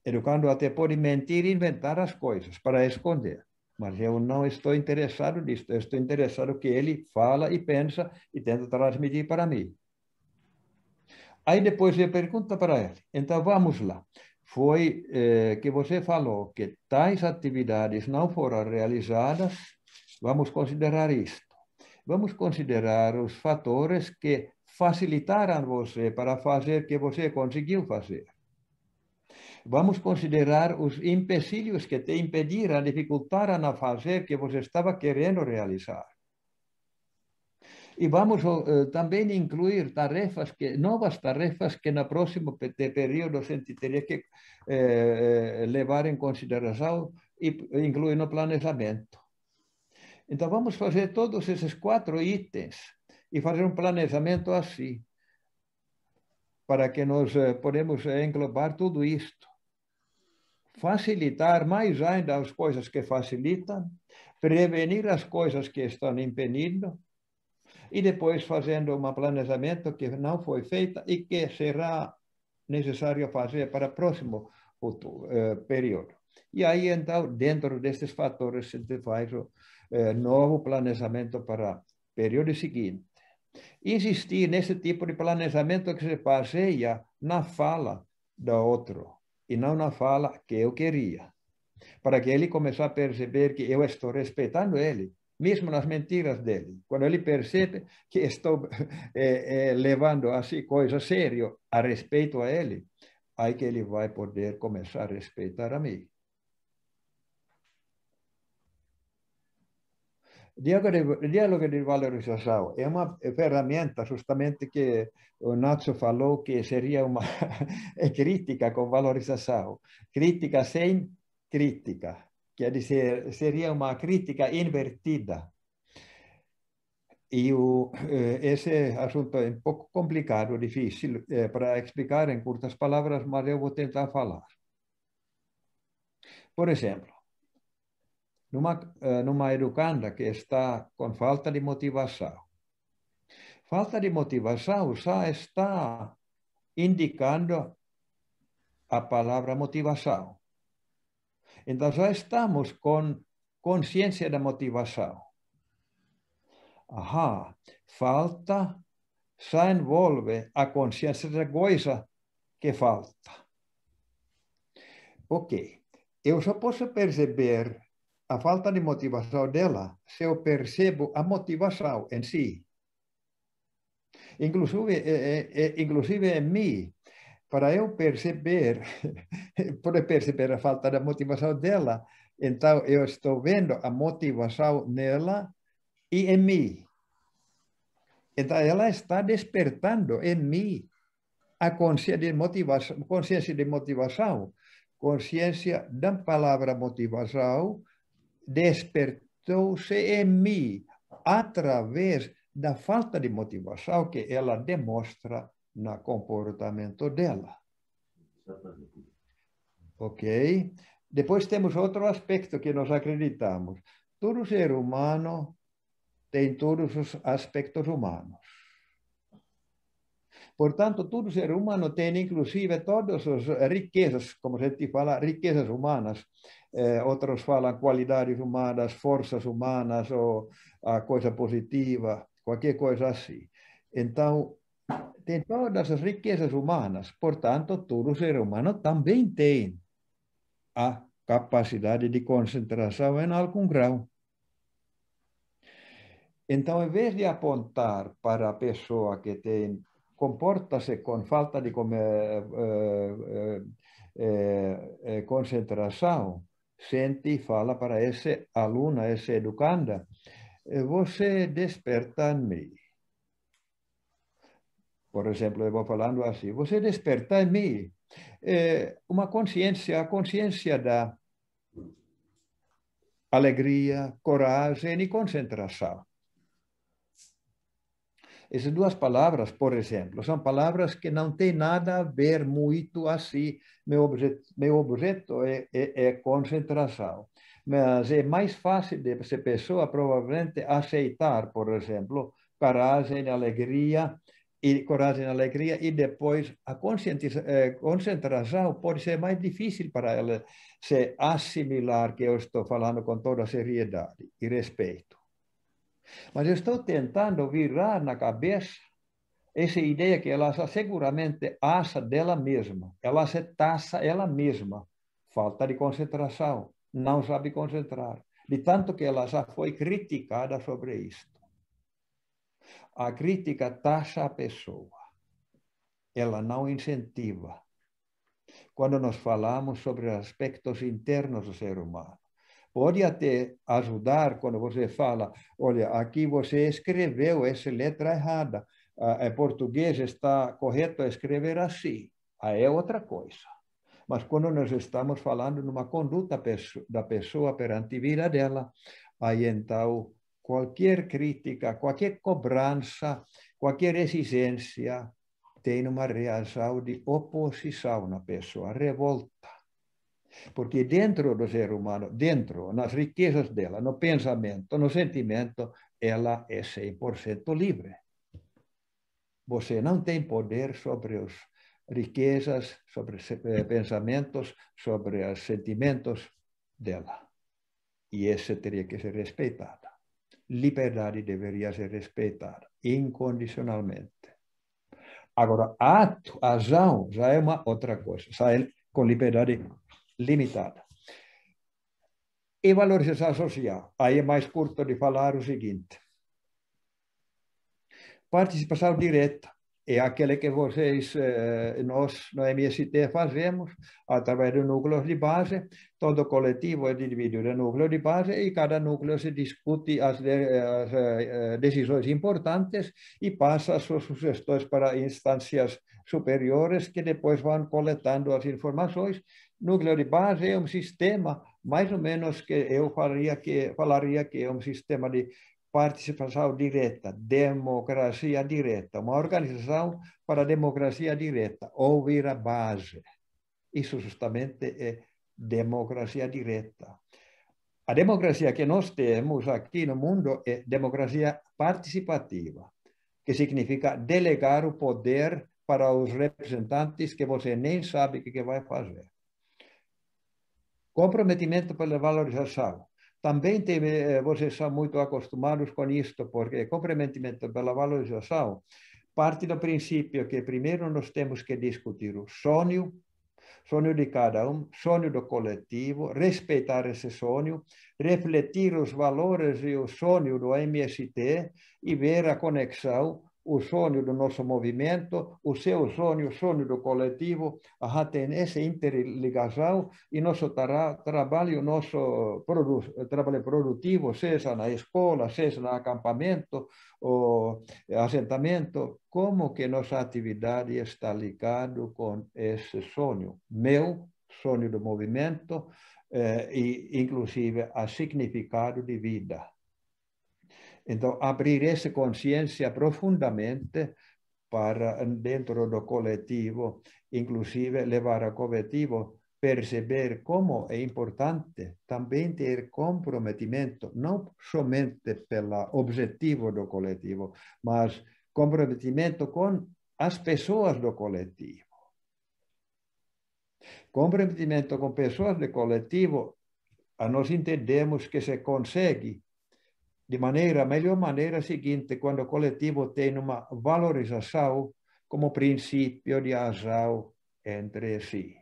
educando até pode mentir e inventar as coisas para esconder. Mas eu não estou interessado nisso. Eu estou interessado no que ele fala e pensa e tenta transmitir para mim. Aí depois eu pergunto para ele. Então vamos lá. Foi eh, que você falou que tais atividades não foram realizadas. Vamos considerar isto vamos considerar os fatores que facilitaram você para fazer o que você conseguiu fazer. Vamos considerar os empecilhos que te impediram, dificultaram a fazer o que você estava querendo realizar. E vamos uh, também incluir tarefas que, novas tarefas que no próximo período você teria que uh, levar em consideração e incluir no planejamento. Então, vamos fazer todos esses quatro itens e fazer um planejamento assim, para que nós eh, podemos eh, englobar tudo isto. Facilitar mais ainda as coisas que facilitam, prevenir as coisas que estão impedindo, e depois fazendo um planejamento que não foi feito e que será necessário fazer para o próximo futuro, eh, período. E aí, então, dentro desses fatores, se faz o, eh, novo planejamento para o período seguinte. Insistir nesse tipo de planejamento que se baseia na fala do outro e não na fala que eu queria, para que ele comece a perceber que eu estou respeitando ele, mesmo nas mentiras dele. Quando ele percebe que estou eh, eh, levando assim coisa sério a respeito a ele, aí que ele vai poder começar a respeitar a mim. Diálogo de valorização é uma ferramenta justamente que o Nacho falou que seria uma é crítica com valorização. Crítica sem crítica, quer dizer, seria uma crítica invertida. E o, eh, esse assunto é um pouco complicado, difícil é, para explicar em curtas palavras, mas eu vou tentar falar. Por exemplo, numa, eh, numa educanda que está com falta de motivação. Falta de motivação já está indicando a palavra motivação. Então já estamos com consciência da motivação. Aha, falta já envolve a consciência da coisa que falta. Ok, eu já posso perceber a falta de motivação dela, se eu percebo a motivação em si, inclusive, é, é, é, inclusive em mim, para eu perceber, para perceber a falta da motivação dela, então eu estou vendo a motivação nela e em mim. Então ela está despertando em mim a consciência de motivação, consciência de motivação, consciência da palavra motivação, despertou-se em mim através da falta de motivação que ela demonstra no comportamento dela. Ok? Depois temos outro aspecto que nós acreditamos. Todo ser humano tem todos os aspectos humanos. Portanto, todo ser humano tem, inclusive, todas as riquezas, como se fala, riquezas humanas. Eh, outros falam qualidades humanas, forças humanas, ou a coisa positiva, qualquer coisa assim. Então, tem todas as riquezas humanas. Portanto, todo ser humano também tem a capacidade de concentração em algum grau. Então, em vez de apontar para a pessoa que tem comporta-se com falta de eh, eh, eh, concentração, sente e fala para esse aluno, esse educanda, você desperta em mim. Por exemplo, eu vou falando assim, você desperta em mim uma consciência, a consciência da alegria, coragem e concentração. Essas duas palavras, por exemplo, são palavras que não têm nada a ver muito assim. Meu objeto, meu objeto é, é, é concentração. Mas é mais fácil de essa pessoa, provavelmente, aceitar, por exemplo, coragem, alegria, e coragem, alegria, e depois a eh, concentração pode ser mais difícil para ela se assimilar que eu estou falando com toda seriedade e respeito. Mas eu estou tentando virar na cabeça essa ideia que ela seguramente acha dela mesma. Ela se taça ela mesma. Falta de concentração. Não sabe concentrar. De tanto que ela já foi criticada sobre isto. A crítica taxa a pessoa. Ela não incentiva. Quando nós falamos sobre aspectos internos do ser humano, Pode até ajudar quando você fala, olha, aqui você escreveu essa letra errada. Ah, em é português está correto escrever assim. Aí é outra coisa. Mas quando nós estamos falando numa conduta da pessoa perante a vida dela, aí então qualquer crítica, qualquer cobrança, qualquer exigência tem uma reação de oposição na pessoa, revolta. Porque dentro do ser humano, dentro, nas riquezas dela, no pensamento, no sentimento, ela é 100% livre. Você não tem poder sobre as riquezas, sobre eh, pensamentos, sobre os sentimentos dela. E essa teria que ser respeitada. Liberdade deveria ser respeitada incondicionalmente. Agora, ato, ação, já é uma outra coisa. Sai é, com liberdade limitada. E valorização social. Aí é mais curto de falar o seguinte. Participação direta é aquela que vocês, eh, nós no MST fazemos através do núcleo de base, todo coletivo é dividido no núcleo de base e cada núcleo se discute as, eh, decisões importantes e passa as suas sugestões para instâncias superiores que depois vão coletando as informações núcleo de base é um sistema mais ou menos que eu falaria que falaria que é um sistema de participação direta, democracia direta, uma organização para democracia direta, ouvir a base. Isso justamente é democracia direta. A democracia que nós temos aqui no mundo é democracia participativa, que significa delegar o poder para os representantes que você nem sabe o que vai fazer. Comprometimento pela valorização. Também eh, vocês são muito acostumados com isto, porque é comprometimento pela valorização parte do princípio que primeiro nós temos que discutir o sonho, sonho de cada um, sonho do coletivo, respeitar esse sonho, refletir os valores e o sonho do MST e ver a conexão o sonho do nosso movimento, o seu sonho, o sonho do coletivo, a tem essa interligação e nosso tra trabalho, nosso produ trabalho produtivo, seja na escola, seja no acampamento, ou assentamento, como que nossa atividade está ligada com esse sonho, meu sonho do movimento, eh, e inclusive a significado de vida. Então, abrir essa consciência profundamente para dentro do coletivo, inclusive levar ao coletivo perceber como é importante também ter comprometimento, não somente pelo objetivo do coletivo, mas comprometimento com as pessoas do coletivo. Comprometimento com pessoas do coletivo, nós entendemos que se consegue de maneira, a melhor maneira é seguinte, quando o coletivo tem uma valorização como princípio de ação entre si.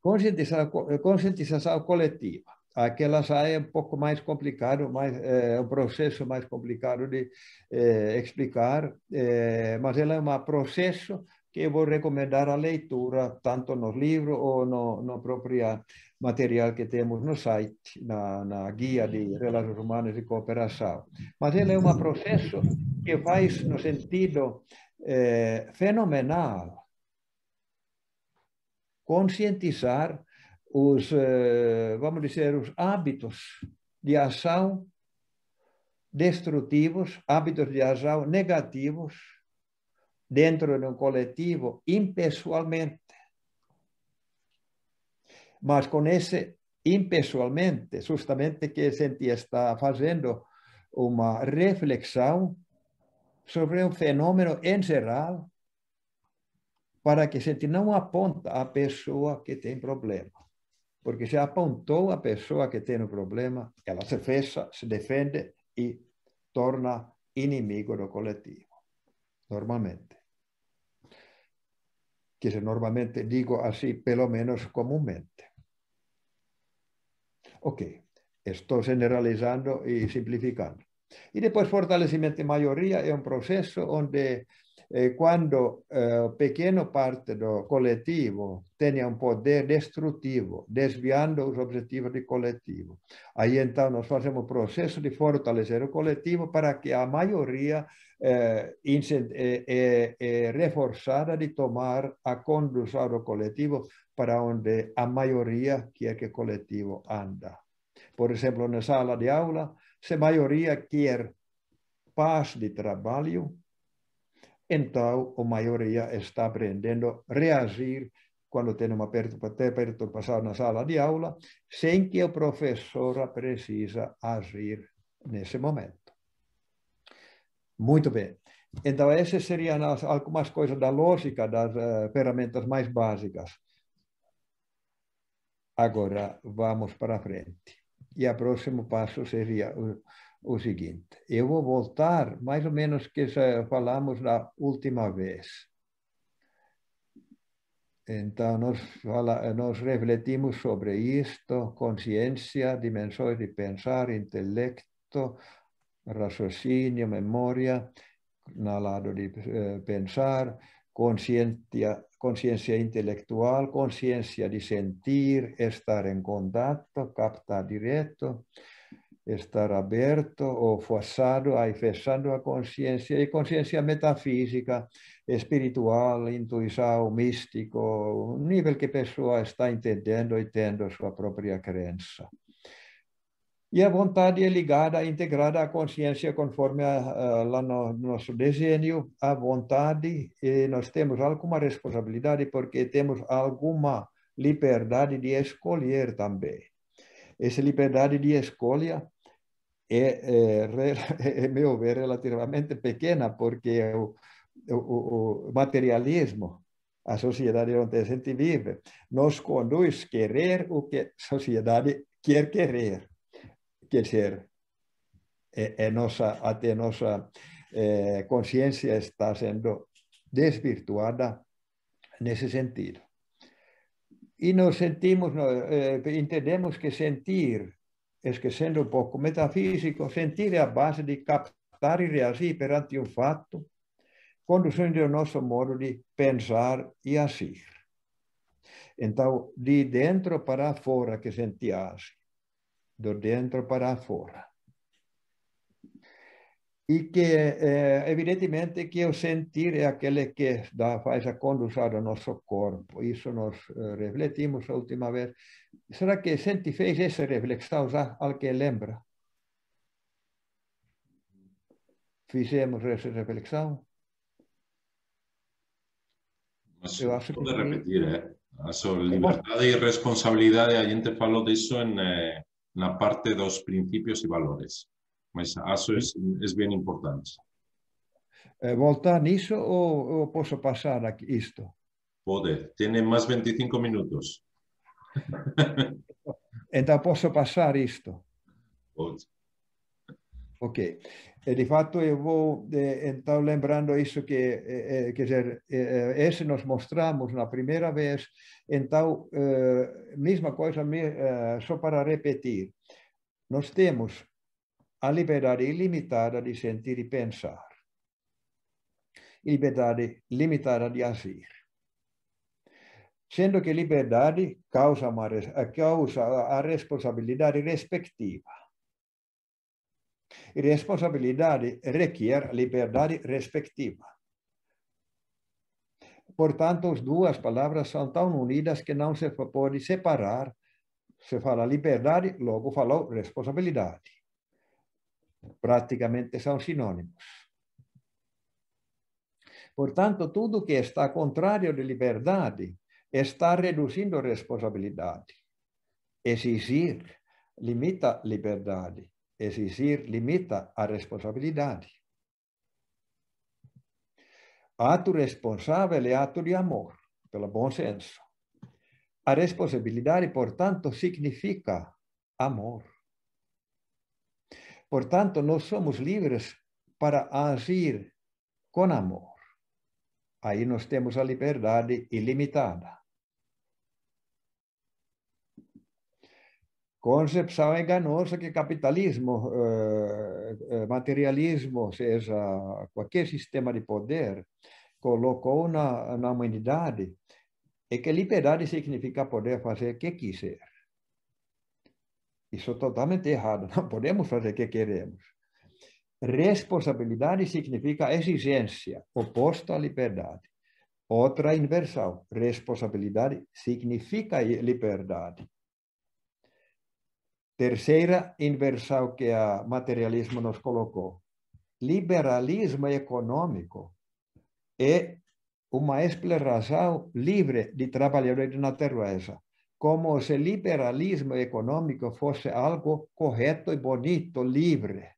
Conscientização, conscientização coletiva. Aqui ela já é um pouco mais complicado, mais, é, é um processo mais complicado de é, explicar, é, mas ela é um processo que eu vou recomendar a leitura, tanto no livro ou no, no próprio material que temos no site, na, na guia de Relações Humanas e Cooperação. Mas ele é um processo que faz no sentido eh, fenomenal conscientizar os, eh, vamos dizer, os hábitos de ação destrutivos, hábitos de ação negativos, dentro de um coletivo impessoalmente. Mas com esse impessoalmente, justamente que a gente está fazendo uma reflexão sobre um fenômeno em geral, para que a gente não aponta a pessoa que tem problema. Porque se apontou a pessoa que tem o um problema, ela se fecha, se defende e torna inimigo do coletivo. normalmente. Quise normalmente, digo así, pelo menos comúnmente. Ok, estoy generalizando y simplificando. Y después fortalecimiento de mayoría es un proceso donde eh, cuando eh, pequeña parte del colectivo tenía un poder destructivo, desviando los objetivos del colectivo, ahí entonces nos hacemos un proceso de fortalecer el colectivo para que a mayoría é reforçada de tomar a condução do coletivo para onde a maioria quer que o coletivo anda. Por exemplo, na sala de aula, se a maioria quer paz de trabalho, então a maioria está aprendendo a reagir quando tem uma perturbação na sala de aula, sem que o professor precisa agir nesse momento. Muito bem. Então, essas seriam as, algumas coisas da lógica das uh, ferramentas mais básicas. Agora, vamos para frente. E o próximo passo seria o, o seguinte. Eu vou voltar mais ou menos que falamos da última vez. Então, nós, fala, nós refletimos sobre isto, consciência, dimensões de pensar, intelecto, raciocinio, memoria, lado de eh, pensar, conciencia, intelectual, conciencia de sentir, estar en contacto, captar directo, estar abierto o forzado, afesando a conciencia y e conciencia metafísica, espiritual, intuitivo, místico, un nivel que e a pessoa está entendiendo y teniendo su propia creencia. E a vontade é ligada, integrada à consciência, conforme a, a, lá no nosso desenho, a vontade, e nós temos alguma responsabilidade, porque temos alguma liberdade de escolher também. Essa liberdade de escolha é, é, é meu ver, relativamente pequena, porque é o, o, o materialismo, a sociedade onde a gente vive, nos conduz a querer o que a sociedade quer querer Quer dizer, é, é nossa, até nossa é, consciência está sendo desvirtuada nesse sentido. E nós sentimos, eh, entendemos que sentir, esquecendo um pouco metafísico, sentir é a base de captar e reagir perante um fato, conduzindo o nosso modo de pensar e agir. Então, de dentro para fora que se age. de dentro para afuera. Y que, eh, evidentemente, que el sentir es aquel que dá, faz a nuestro cuerpo nuestro corpo. eso nos eh, refletimos la última vez. Será que sentí fez reflexión reflexão al Alguém lembra? Fizemos esa reflexión repetir, eh? Ah, sobre y responsabilidad responsabilidade, a gente falou de eso Eh la parte de dos principios y valores. Pues, eso es, bien importante. Eh, voltar eso o o pasar a esto? Pode, tiene más 25 minutos. puedo puedo pasar esto? Pode. Ok. de fato, eu vou então lembrando isso que, eh, eh, quer dizer, esse eh, nós mostramos na primeira vez, então, mesma coisa, só para repetir, nós temos a liberdade ilimitada de sentir e pensar, liberdade limitada de agir. Sendo que liberdade causa, uma, causa a responsabilidade respectiva Responsabilidade requer liberdade respectiva. Portanto, as duas palavras são tão unidas que não se pode separar. Se fala liberdade, logo falou responsabilidade. Praticamente são sinônimos. Portanto, tudo que está contrário de liberdade está reduzindo responsabilidade. Exigir limita liberdade. es decir, limita a responsabilidad. A tu responsable, a de amor, pelo bom senso. A responsabilidad, por tanto, significa amor. Por tanto, no somos libres para agir con amor. Ahí nos tenemos a liberdade ilimitada. concepção enganosa que capitalismo, eh, eh, materialismo, seja qualquer sistema de poder, colocou na, na humanidade, é que liberdade significa poder fazer o que quiser. Isso é totalmente errado. Não podemos fazer o que queremos. Responsabilidade significa exigência, oposta à liberdade. Outra inversão. Responsabilidade significa liberdade. Terceira inversão que o materialismo nos colocou. Liberalismo econômico é uma exploração livre de trabalhadores na natureza, como se liberalismo econômico fosse algo correto e bonito, livre.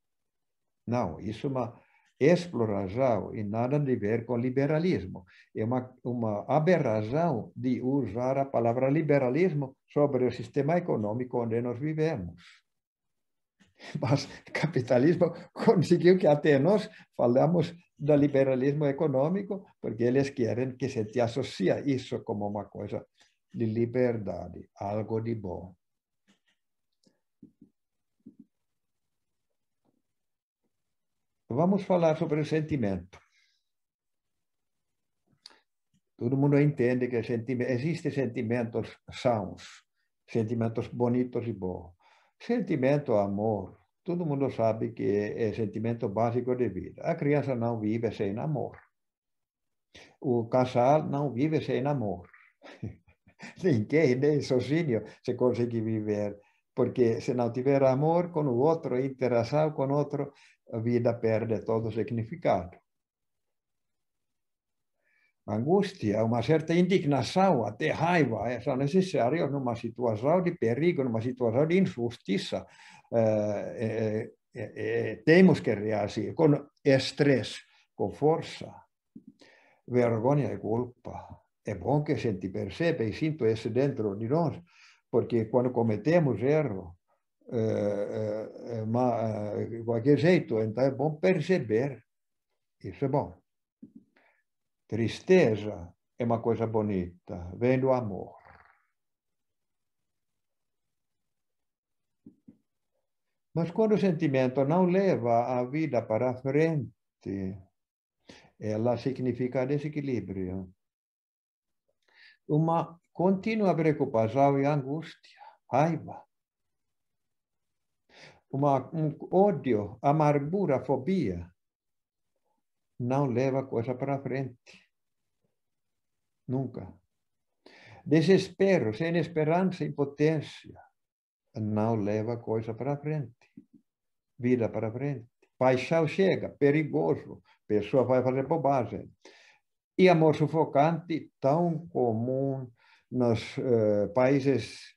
Não, isso é uma exploração e nada a ver com liberalismo. É uma, uma aberração de usar a palavra liberalismo sobre o sistema econômico onde nós vivemos. Mas o capitalismo conseguiu que até nós falamos do liberalismo econômico, porque eles querem que se te associa isso como uma coisa de liberdade, algo de bom. Vamos falar sobre o sentimento. Todo mundo entende que sentimento, existem sentimentos sãos, sentimentos bonitos e bons. Sentimento, amor, todo mundo sabe que é, é sentimento básico de vida. A criança não vive sem amor. O casal não vive sem amor. Ninguém, nem sozinho, se consegue viver porque se não tiver amor com o outro, interação com o outro, a vida perde todo significado. Angústia, uma certa indignação, até raiva, eh, são necessárias numa situação de perigo, numa situação de injustiça. É, é, é, temos que reagir com estresse, com força, vergonha e culpa. É bom que a gente perceba e sinta isso dentro de nós, porque quando cometemos erro, é, é, é de qualquer jeito. Então é bom perceber. Isso é bom. Tristeza é uma coisa bonita, vem do amor. Mas quando o sentimento não leva a vida para frente, ela significa desequilíbrio. Uma contínua preocupação e angústia, raiva, uma, um ódio, amargura, fobia, não leva coisa para frente. Nunca. Desespero, sem esperança, impotência, não leva coisa para frente. Vida para frente. Paixão chega, perigoso, pessoa vai fazer bobagem. E amor sufocante, tão comum nos uh, países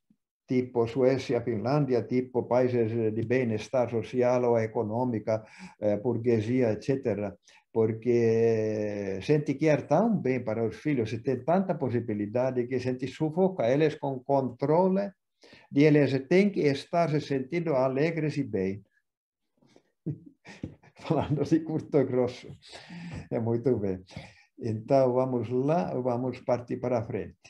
tipo Suécia, Finlândia, tipo países de bem-estar social ou econômica, eh, burguesia, etc. Porque eh, sente que é tão bem para os filhos e tem tanta possibilidade que sente sufoca eles com controle e eles têm que estar se sentindo alegres e bem. Falando de curto e grosso. É muito bem. Então vamos lá, vamos partir para frente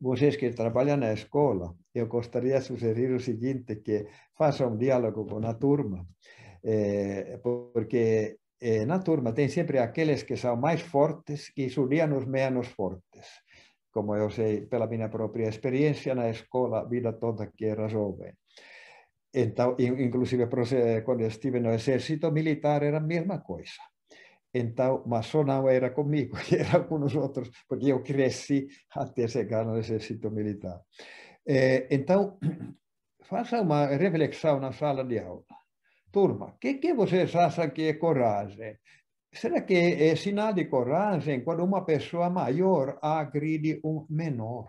vocês que trabalham na escola, eu gostaria de sugerir o seguinte, que façam um diálogo com a turma, é, porque é, na turma tem sempre aqueles que são mais fortes e estudiam os menos fortes. Como eu sei pela minha própria experiência na escola, vida toda que era jovem. Então, inclusive, quando estive no exército militar, era a mesma coisa. Então, mas só não era comigo, era com os outros, porque eu cresci até chegar no exército militar. Eh, então, faça uma reflexão na sala de aula. Turma, o que, que vocês acham que é coragem? Será que é sinal de coragem quando uma pessoa maior agride um menor?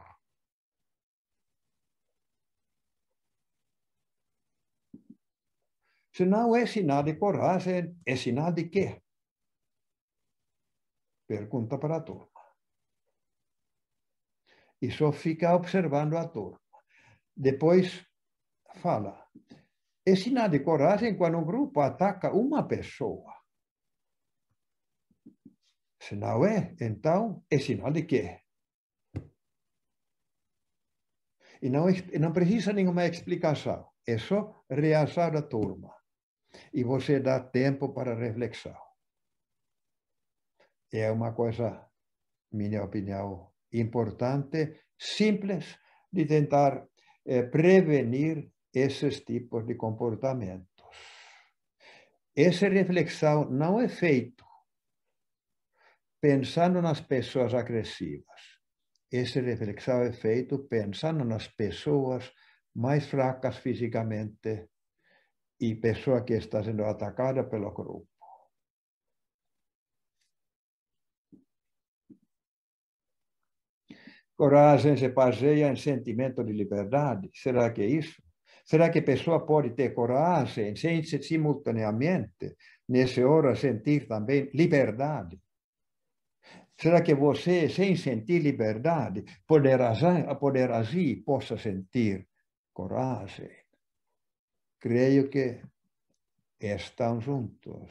Se não é sinal de coragem, é sinal de quê? pergunta para a turma. E só fica observando a turma. Depois fala. É sinal de coragem quando um grupo ataca uma pessoa. Se não é, então é sinal de quê? E não, não precisa nenhuma explicação. É só reassar a turma. E você dá tempo para reflexão é uma coisa, minha opinião, importante, simples de tentar eh, prevenir esses tipos de comportamentos. Essa reflexão não é feita pensando nas pessoas agressivas. Essa reflexão é feita pensando nas pessoas mais fracas fisicamente e pessoa que está sendo atacada pelo grupo. Coragem se baseia em sentimento de liberdade. Será que é isso? Será que a pessoa pode ter coragem sem simultaneamente, nessa hora, sentir também liberdade? Será que você, sem sentir liberdade, poder agir, poder agir possa sentir coragem? Creio que estão juntos.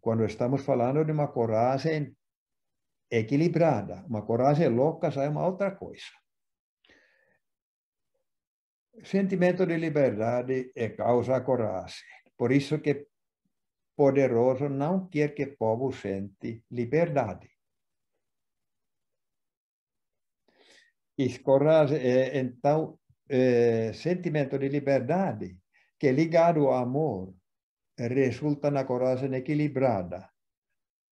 Quando estamos falando de uma coragem equilibrada. Uma coragem louca já é uma outra coisa. Sentimento de liberdade é causa coragem. Por isso que poderoso não quer que povo sente liberdade. E coragem é, então, é, sentimento de liberdade, que é ligado ao amor, resulta na coragem equilibrada,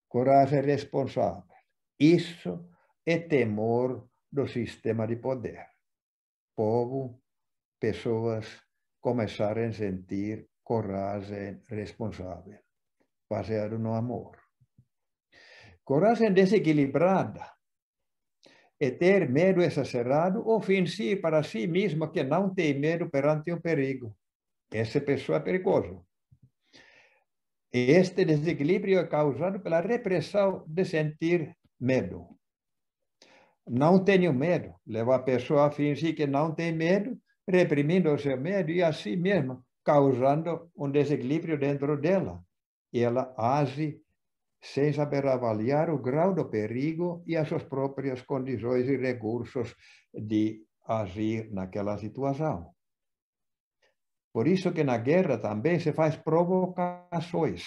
coragem responsável. Isso é temor do sistema de poder. Povo, pessoas começarem a sentir coragem responsável, baseado no amor. Coragem desequilibrada é ter medo exacerbado ou fingir para si mesmo que não tem medo perante um perigo. Essa pessoa é perigosa. Este desequilíbrio é causado pela repressão de sentir medo. Não tenho medo. Leva a pessoa a fingir que não tem medo, reprimindo o seu medo e assim mesmo causando um desequilíbrio dentro dela. E ela age sem saber avaliar o grau do perigo e as suas próprias condições e recursos de agir naquela situação. Por isso que na guerra também se faz provocações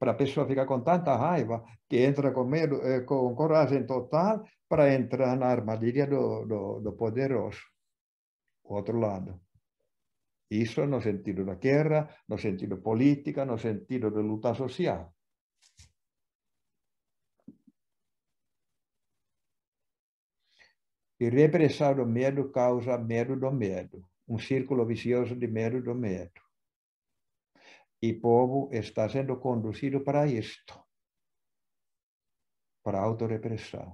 para a pessoa ficar com tanta raiva que entra com medo, eh, com coragem total para entrar na armadilha do, do, do poderoso. O outro lado. Isso no sentido da guerra, no sentido política, no sentido da luta social. E repressar o medo causa medo do medo, um círculo vicioso de medo do medo e povo está sendo conduzido para isto, para a autorrepressão.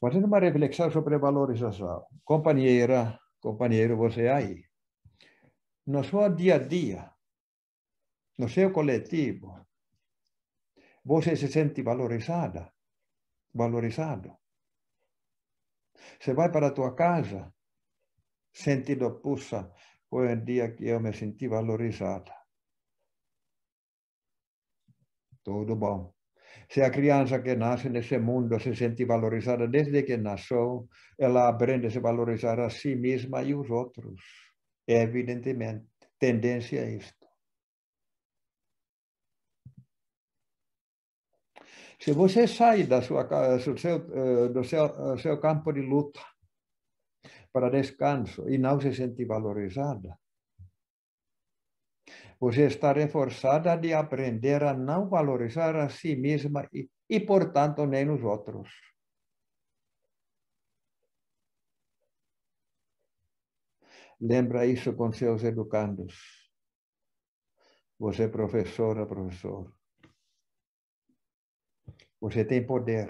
Fazendo uma reflexão sobre a valorização. Companheira, companheiro, você aí. No seu dia a dia, no seu coletivo, você se sente valorizada, valorizado. Você vai para a tua casa sentindo puxa Foi um dia que eu me senti valorizada. Tudo bom. Se a criança que nasce nesse mundo se sente valorizada desde que nasceu, ela aprende a se valorizar a si mesma e os outros. Evidentemente, tendência a isto. Se você sai da sua, do, seu, eh, do seu, eh, seu campo de luta para descanso e não se sente valorizada, você está reforçada de aprender a não valorizar a si mesma e, e portanto, nem os outros. Lembra isso com seus educandos. Você, é professora, professor. Você tem poder.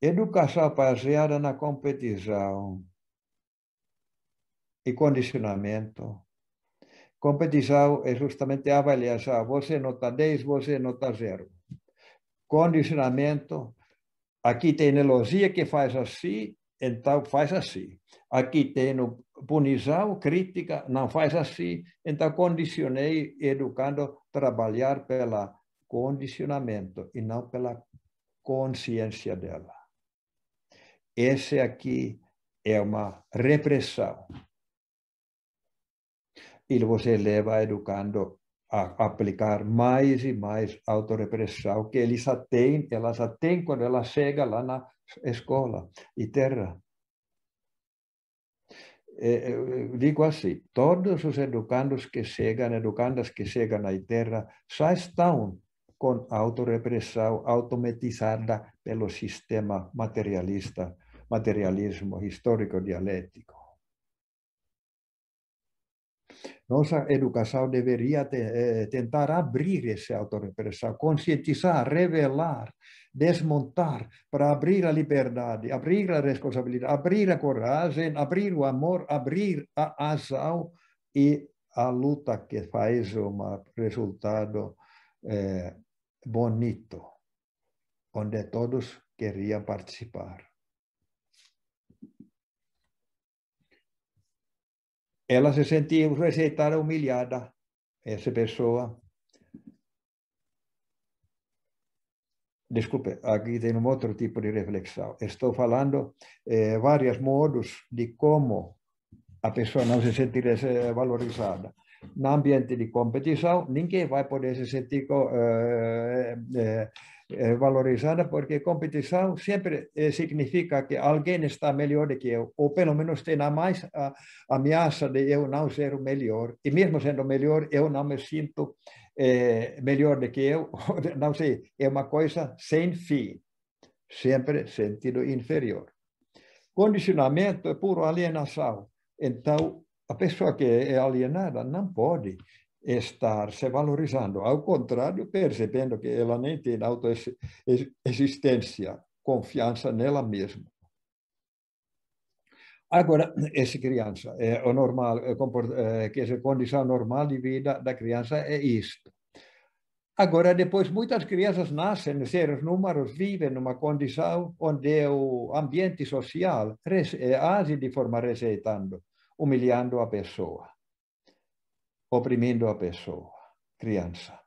Educação baseada na competição e condicionamento. Competição é justamente a avaliação. Você nota 10, você nota 0. Condicionamento, aqui tem elogia que faz assim, então faz assim. Aqui tem punição, crítica, não faz assim. Então, condicionei, educando, trabalhar pela condicionamento e não pela consciência dela. Esse aqui é uma repressão. E você leva educando a aplicar mais e mais autorrepressão que ele já tem, ela já tem quando ela chega lá na escola e terra. Eh, eh, eh, digo así, todos los educandos que llegan, educandas que a na Terra, ya están con autorrepressão automatizada pelo sistema materialista, materialismo histórico-dialético. Nossa educación debería tentar abrir essa autorrepressão, concientizar, revelar, desmontar para abrir a liberdade, abrir a responsabilidade, abrir a coragem, abrir o amor, abrir a ação e a luta que faz um resultado eh, bonito, onde todos queriam participar. Ela se sentiu rejeitada, humilhada, essa pessoa desculpe, aqui tem um outro tipo de reflexão. Estou falando eh, vários modos de como a pessoa não se sentir valorizada. No ambiente de competição, ninguém vai poder se sentir eh, eh, eh, valorizada, porque competição sempre eh, significa que alguém está melhor do que eu, ou pelo menos tem a mais a ameaça de eu não ser o melhor. E mesmo sendo melhor, eu não me sinto eh, melhor do que eu. Não sei, é uma coisa sem fim, sempre sentido inferior. Condicionamento é puro alienação. Então, a pessoa que é alienada não pode estar se valorizando, ao contrário, percebendo que ela nem tem autoexistência, confiança nela mesma. Agora, essa criança, é o normal, é, é que a condição normal de vida da criança é isto. Agora, depois, muitas crianças nascem, seres números, vivem numa condição onde é o ambiente social é, age de forma rejeitando, humilhando a pessoa oprimindo a pessoa, criança.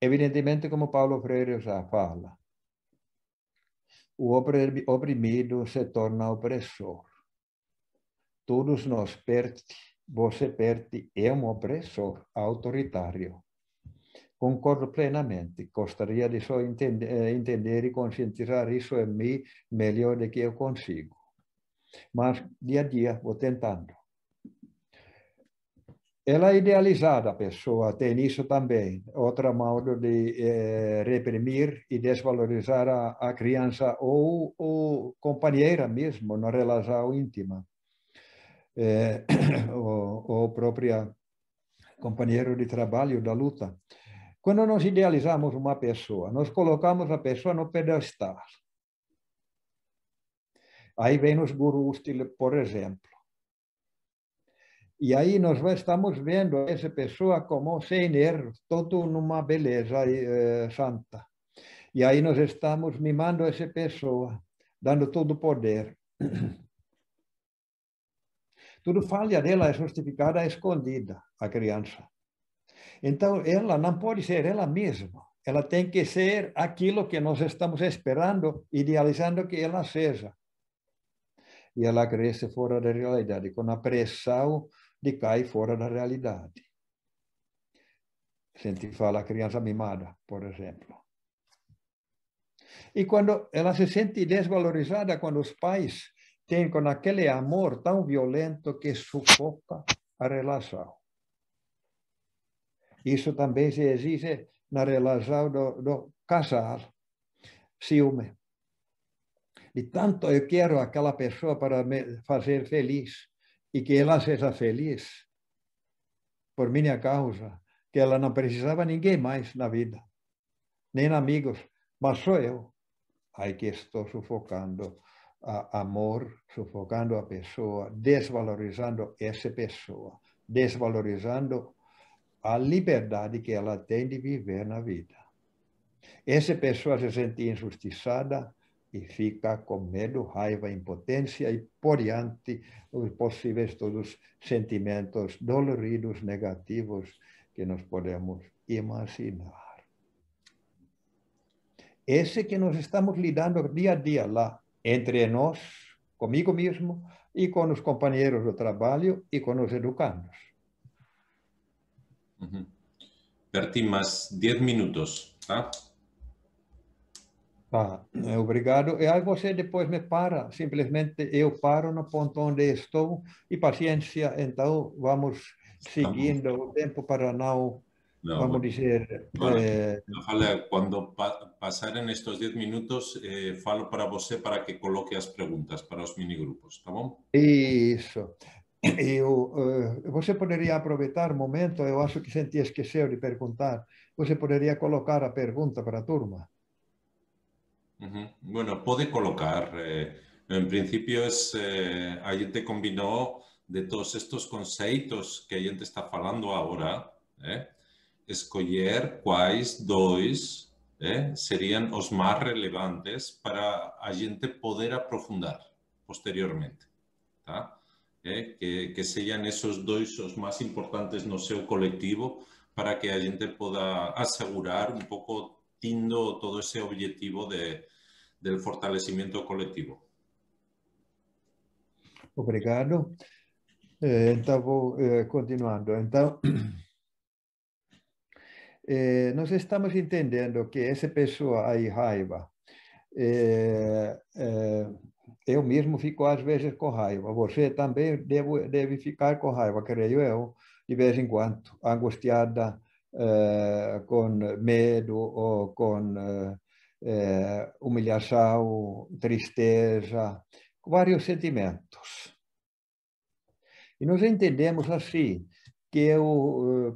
Evidentemente, como Paulo Freire já fala, o oprimido se torna opressor. Todos nós perde, você perde, é um opressor autoritário. Concordo plenamente. Gostaria de só entender, eh, entender e conscientizar isso em é mim melhor do que eu consigo. Mas dia a dia vou tentando ela é idealizada a pessoa, tem isso também. outra modo de eh, reprimir e desvalorizar a, a criança ou, o companheira mesmo, na relação íntima. É, eh, ou, o própria companheiro de trabalho da luta. Quando nós idealizamos uma pessoa, nós colocamos a pessoa no pedestal. Aí vem os gurus, por exemplo. E aí nós estamos vendo essa pessoa como sem erros, todo numa beleza eh, santa. E aí nós estamos mimando essa pessoa, dando todo o poder. Tudo falha dela é justificada é escondida, a criança. Então, ela não pode ser ela mesma. Ela tem que ser aquilo que nós estamos esperando, idealizando que ela seja. E ela cresce fora da realidade, com a pressão de cai fora da realidade. Se a gente fala criança mimada, por exemplo. E quando ela se sente desvalorizada quando os pais têm com aquele amor tão violento que sufoca a relação. Isso também se exige na relação do, do casal. Ciúme. De tanto eu quero aquela pessoa para me fazer feliz e que ela seja feliz por minha causa, que ela não precisava ninguém mais na vida, nem amigos, mas só eu. Aí que estou sufocando a amor, sufocando a pessoa, desvalorizando essa pessoa, desvalorizando a liberdade que ela tem de viver na vida. Essa pessoa se sente injustiçada, e fica com medo, raiva, impotência e por diante os possíveis todos sentimentos doloridos, negativos que nós podemos imaginar. Esse que nós estamos lidando dia a dia lá, entre nós, comigo mesmo e com os companheiros do trabalho e com os educandos. Uhum. mais 10 minutos, tá? Tá, obrigado. E eh, aí você depois me para, simplesmente eu paro no ponto onde estou e paciência, então vamos seguindo o tempo para não, vamos dizer... Bueno, eh... quando pa passarem estes 10 minutos, eh, falo para você para que coloque as perguntas para os minigrupos, tá bom? Isso. Eu, uh, eh, você poderia aproveitar o momento, eu acho que senti esqueceu de perguntar, você poderia colocar a pergunta para a turma? Bueno, puede colocar. Eh, en principio, es, eh, a gente combinó de todos estos conceitos que a gente está hablando ahora, eh, escoger cuáles dos ¿eh? serían los más relevantes para a gente poder aprofundar posteriormente. ¿Eh? que, sean esos dos los más importantes no sé colectivo para que a gente pueda asegurar un poco tindo todo ese objetivo de, del fortalecimiento colectivo. Obrigado. Então, eh, vou eh, continuando. Então, eh, nós estamos entendendo que essa pessoa aí, raiva, eu mesmo fico às vezes com raiva. Você também deve, deve ficar com raiva, creio eu, de vez em quando, angustiada, com medo ou com é, eh, humilhação, tristeza, vários sentimentos. E nós entendemos assim que o,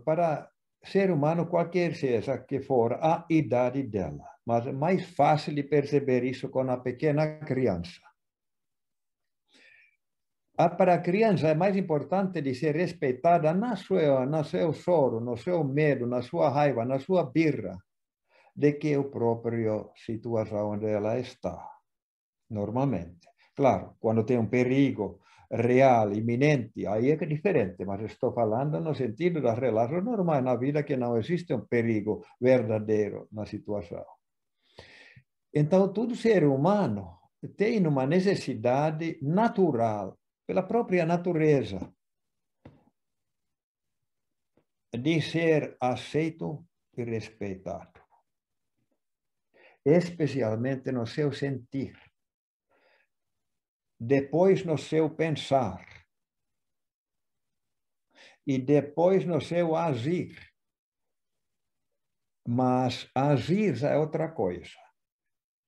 eh, para ser humano, qualquer seja que for a idade dela, mas é mais fácil de perceber isso com a pequena criança. A, ah, para a criança é mais importante de ser respeitada na sua, no seu choro, no seu medo, na sua raiva, na sua birra, de que o próprio situação onde ela está, normalmente. Claro, quando tem um perigo real, iminente, aí é que é diferente, mas estou falando no sentido das relações normais na vida, que não existe um perigo verdadeiro na situação. Então, todo ser humano tem uma necessidade natural, pela própria natureza, de ser aceito e respeitado especialmente no seu sentir, depois no seu pensar e depois no seu agir. Mas agir é outra coisa,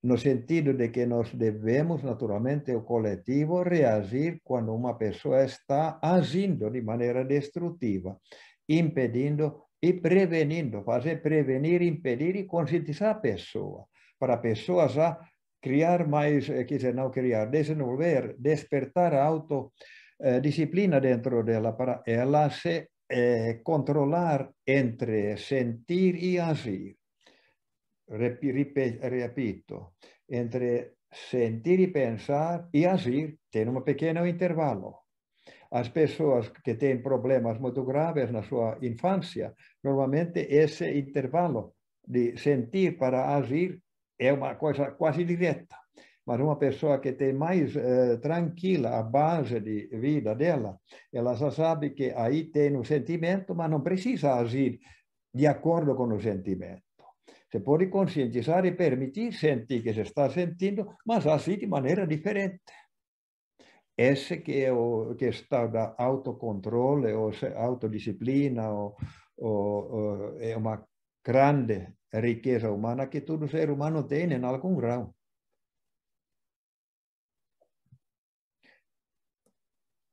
no sentido de que nós devemos, naturalmente, o coletivo reagir quando uma pessoa está agindo de maneira destrutiva, impedindo e prevenindo, fazer prevenir, impedir e conscientizar a pessoa para a pessoa já criar mais, eh, quer dizer, não criar, desenvolver, despertar a autodisciplina dentro dela para ela se eh, controlar entre sentir e agir. Repito, entre sentir e pensar e agir tem um pequeno intervalo. As pessoas que têm problemas muito graves na sua infância, normalmente esse intervalo de sentir para agir é uma coisa quase direta. Mas uma pessoa que tem mais eh, tranquila a base de vida dela, ela já sabe que aí tem um sentimento, mas não precisa agir de acordo com o sentimento. Você pode conscientizar e permitir sentir que se está sentindo, mas assim de maneira diferente. Esse que é o questão da autocontrole, ou autodisciplina, ou, ou, ou é uma grande riqueza humana que todo ser humano tem né, em algum grau.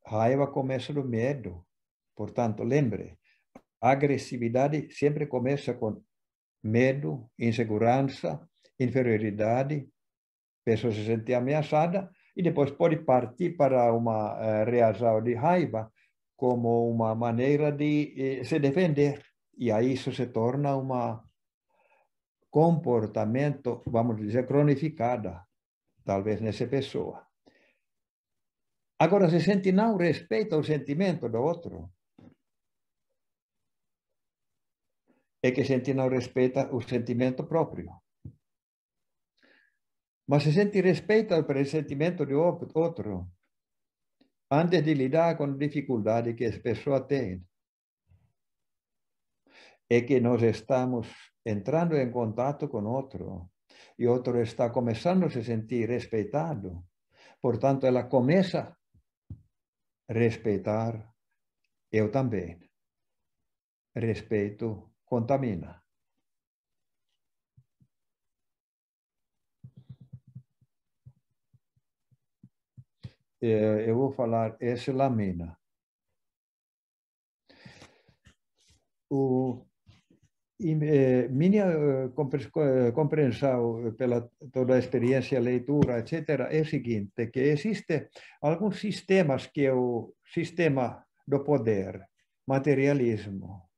Raiva começa do medo. Portanto, lembre, agressividade sempre começa com medo, insegurança, inferioridade. pessoa se sente ameaçada e depois pode partir para uma eh, reação de raiva como uma maneira de eh, se defender. E aí isso se torna uma comportamento, vamos dizer, cronificada, talvez nessa pessoa. Agora, se sente não respeita o sentimento do outro, é que sente não respeita o sentimento próprio. Mas se sente respeita o sentimento do outro, antes de lidar com a dificuldade que a pessoa tem, é que nós estamos entrando em contato com outro, e outro está começando a se sentir respeitado. Portanto, ela começa a respeitar eu também. Respeito contamina. Eu eh, vou falar esse lamina. O eh, minha eh, eh, compreensão pela toda a experiência, leitura, etc., é o seguinte, que existe alguns sistemas que é o sistema do poder, materialismo,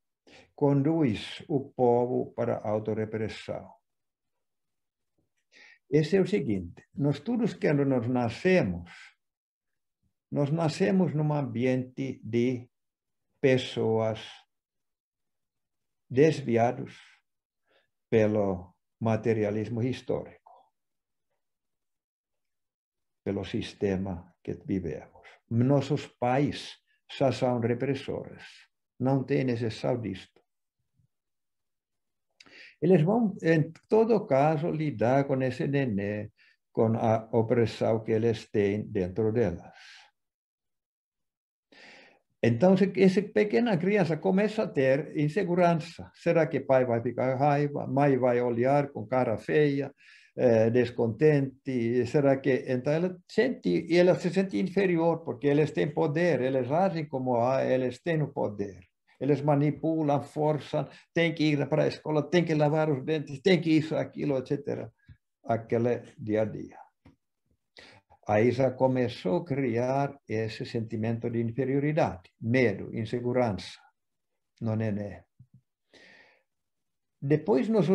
conduz o povo para a autorrepressão. Esse é o seguinte, nós todos quando nós nascemos, nós nascemos num ambiente de pessoas desviados pelo materialismo histórico, pelo sistema que vivemos. Nossos pais já são repressores, não tem necessário disto. Eles vão, em todo caso, lidar com esse neném, com a opressão que eles têm dentro delas. Então, essa pequena criança começa a ter insegurança. Será que pai vai ficar raiva? Mãe vai olhar com cara feia, eh, descontente? Será que... Então, ela, sente, ela se sente inferior, porque eles têm poder, eles agem como há, eles têm o poder. Eles manipulam, forçam, tem que ir para a escola, tem que lavar os dentes, tem que isso, aquilo, etc. Aquele dia a dia aí já começou a criar esse sentimento de inferioridade, medo, insegurança no neném. Depois nós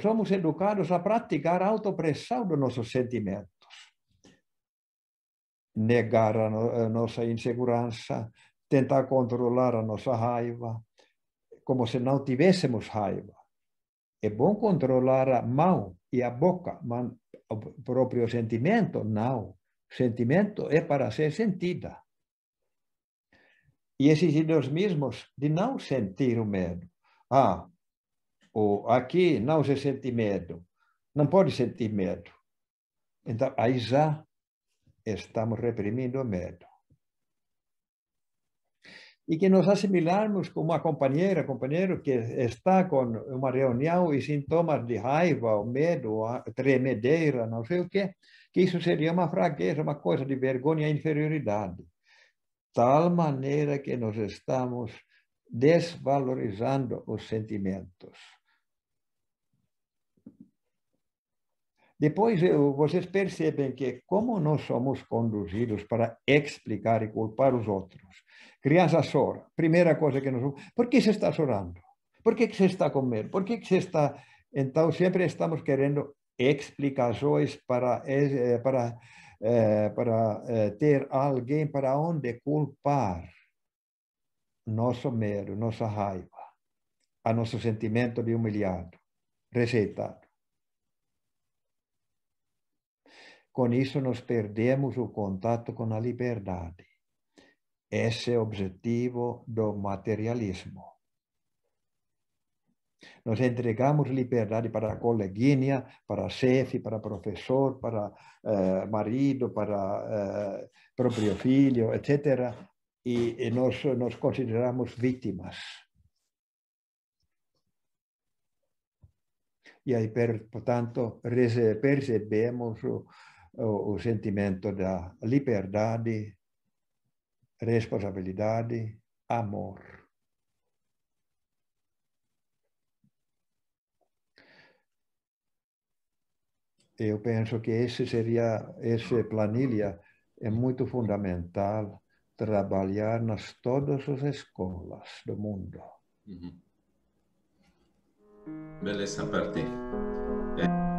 somos educados a praticar a autopressão dos nossos sentimentos. Negar a, no, a nossa insegurança, tentar controlar a nossa raiva, como se não tivéssemos raiva. É bom controlar a mão e a boca, mas o próprio sentimento, não. O sentimento é para ser sentida. E exigir dos mesmos de não sentir o medo. Ah, ou aqui não se sente medo. Não pode sentir medo. Então, aí já estamos reprimindo o medo e que nos assimilarmos com uma companheira, companheiro que está com uma reunião e sintomas de raiva ou medo, ou tremedeira, não sei o quê, que isso seria uma fraqueza, uma coisa de vergonha e inferioridade, Tal maneira que nos estamos desvalorizando os sentimentos. Depois vocês eh, percebem que como nós somos conduzidos para explicar e culpar os outros, Criança chora. Primeira coisa que nós Por que se está chorando? Por que se está com medo? Por que se está... Então, sempre estamos querendo explicações para, eh, para, eh, para eh, ter alguém para onde culpar nosso medo, nossa raiva, a nosso sentimento de humilhado, rejeitado. Com isso, nós perdemos o contato com a liberdade esse objetivo do materialismo. Nós entregamos liberdade para a coleguinha, para a chefe, para professor, para eh, marido, para eh, próprio filho, etc. E, e nós nos consideramos vítimas. E aí, portanto, percebemos o, o, o sentimento da liberdade responsabilidade, amor. Eu penso que esse seria, essa planilha é muito fundamental trabalhar nas todas as escolas do mundo. Uhum. Beleza, Berti. É.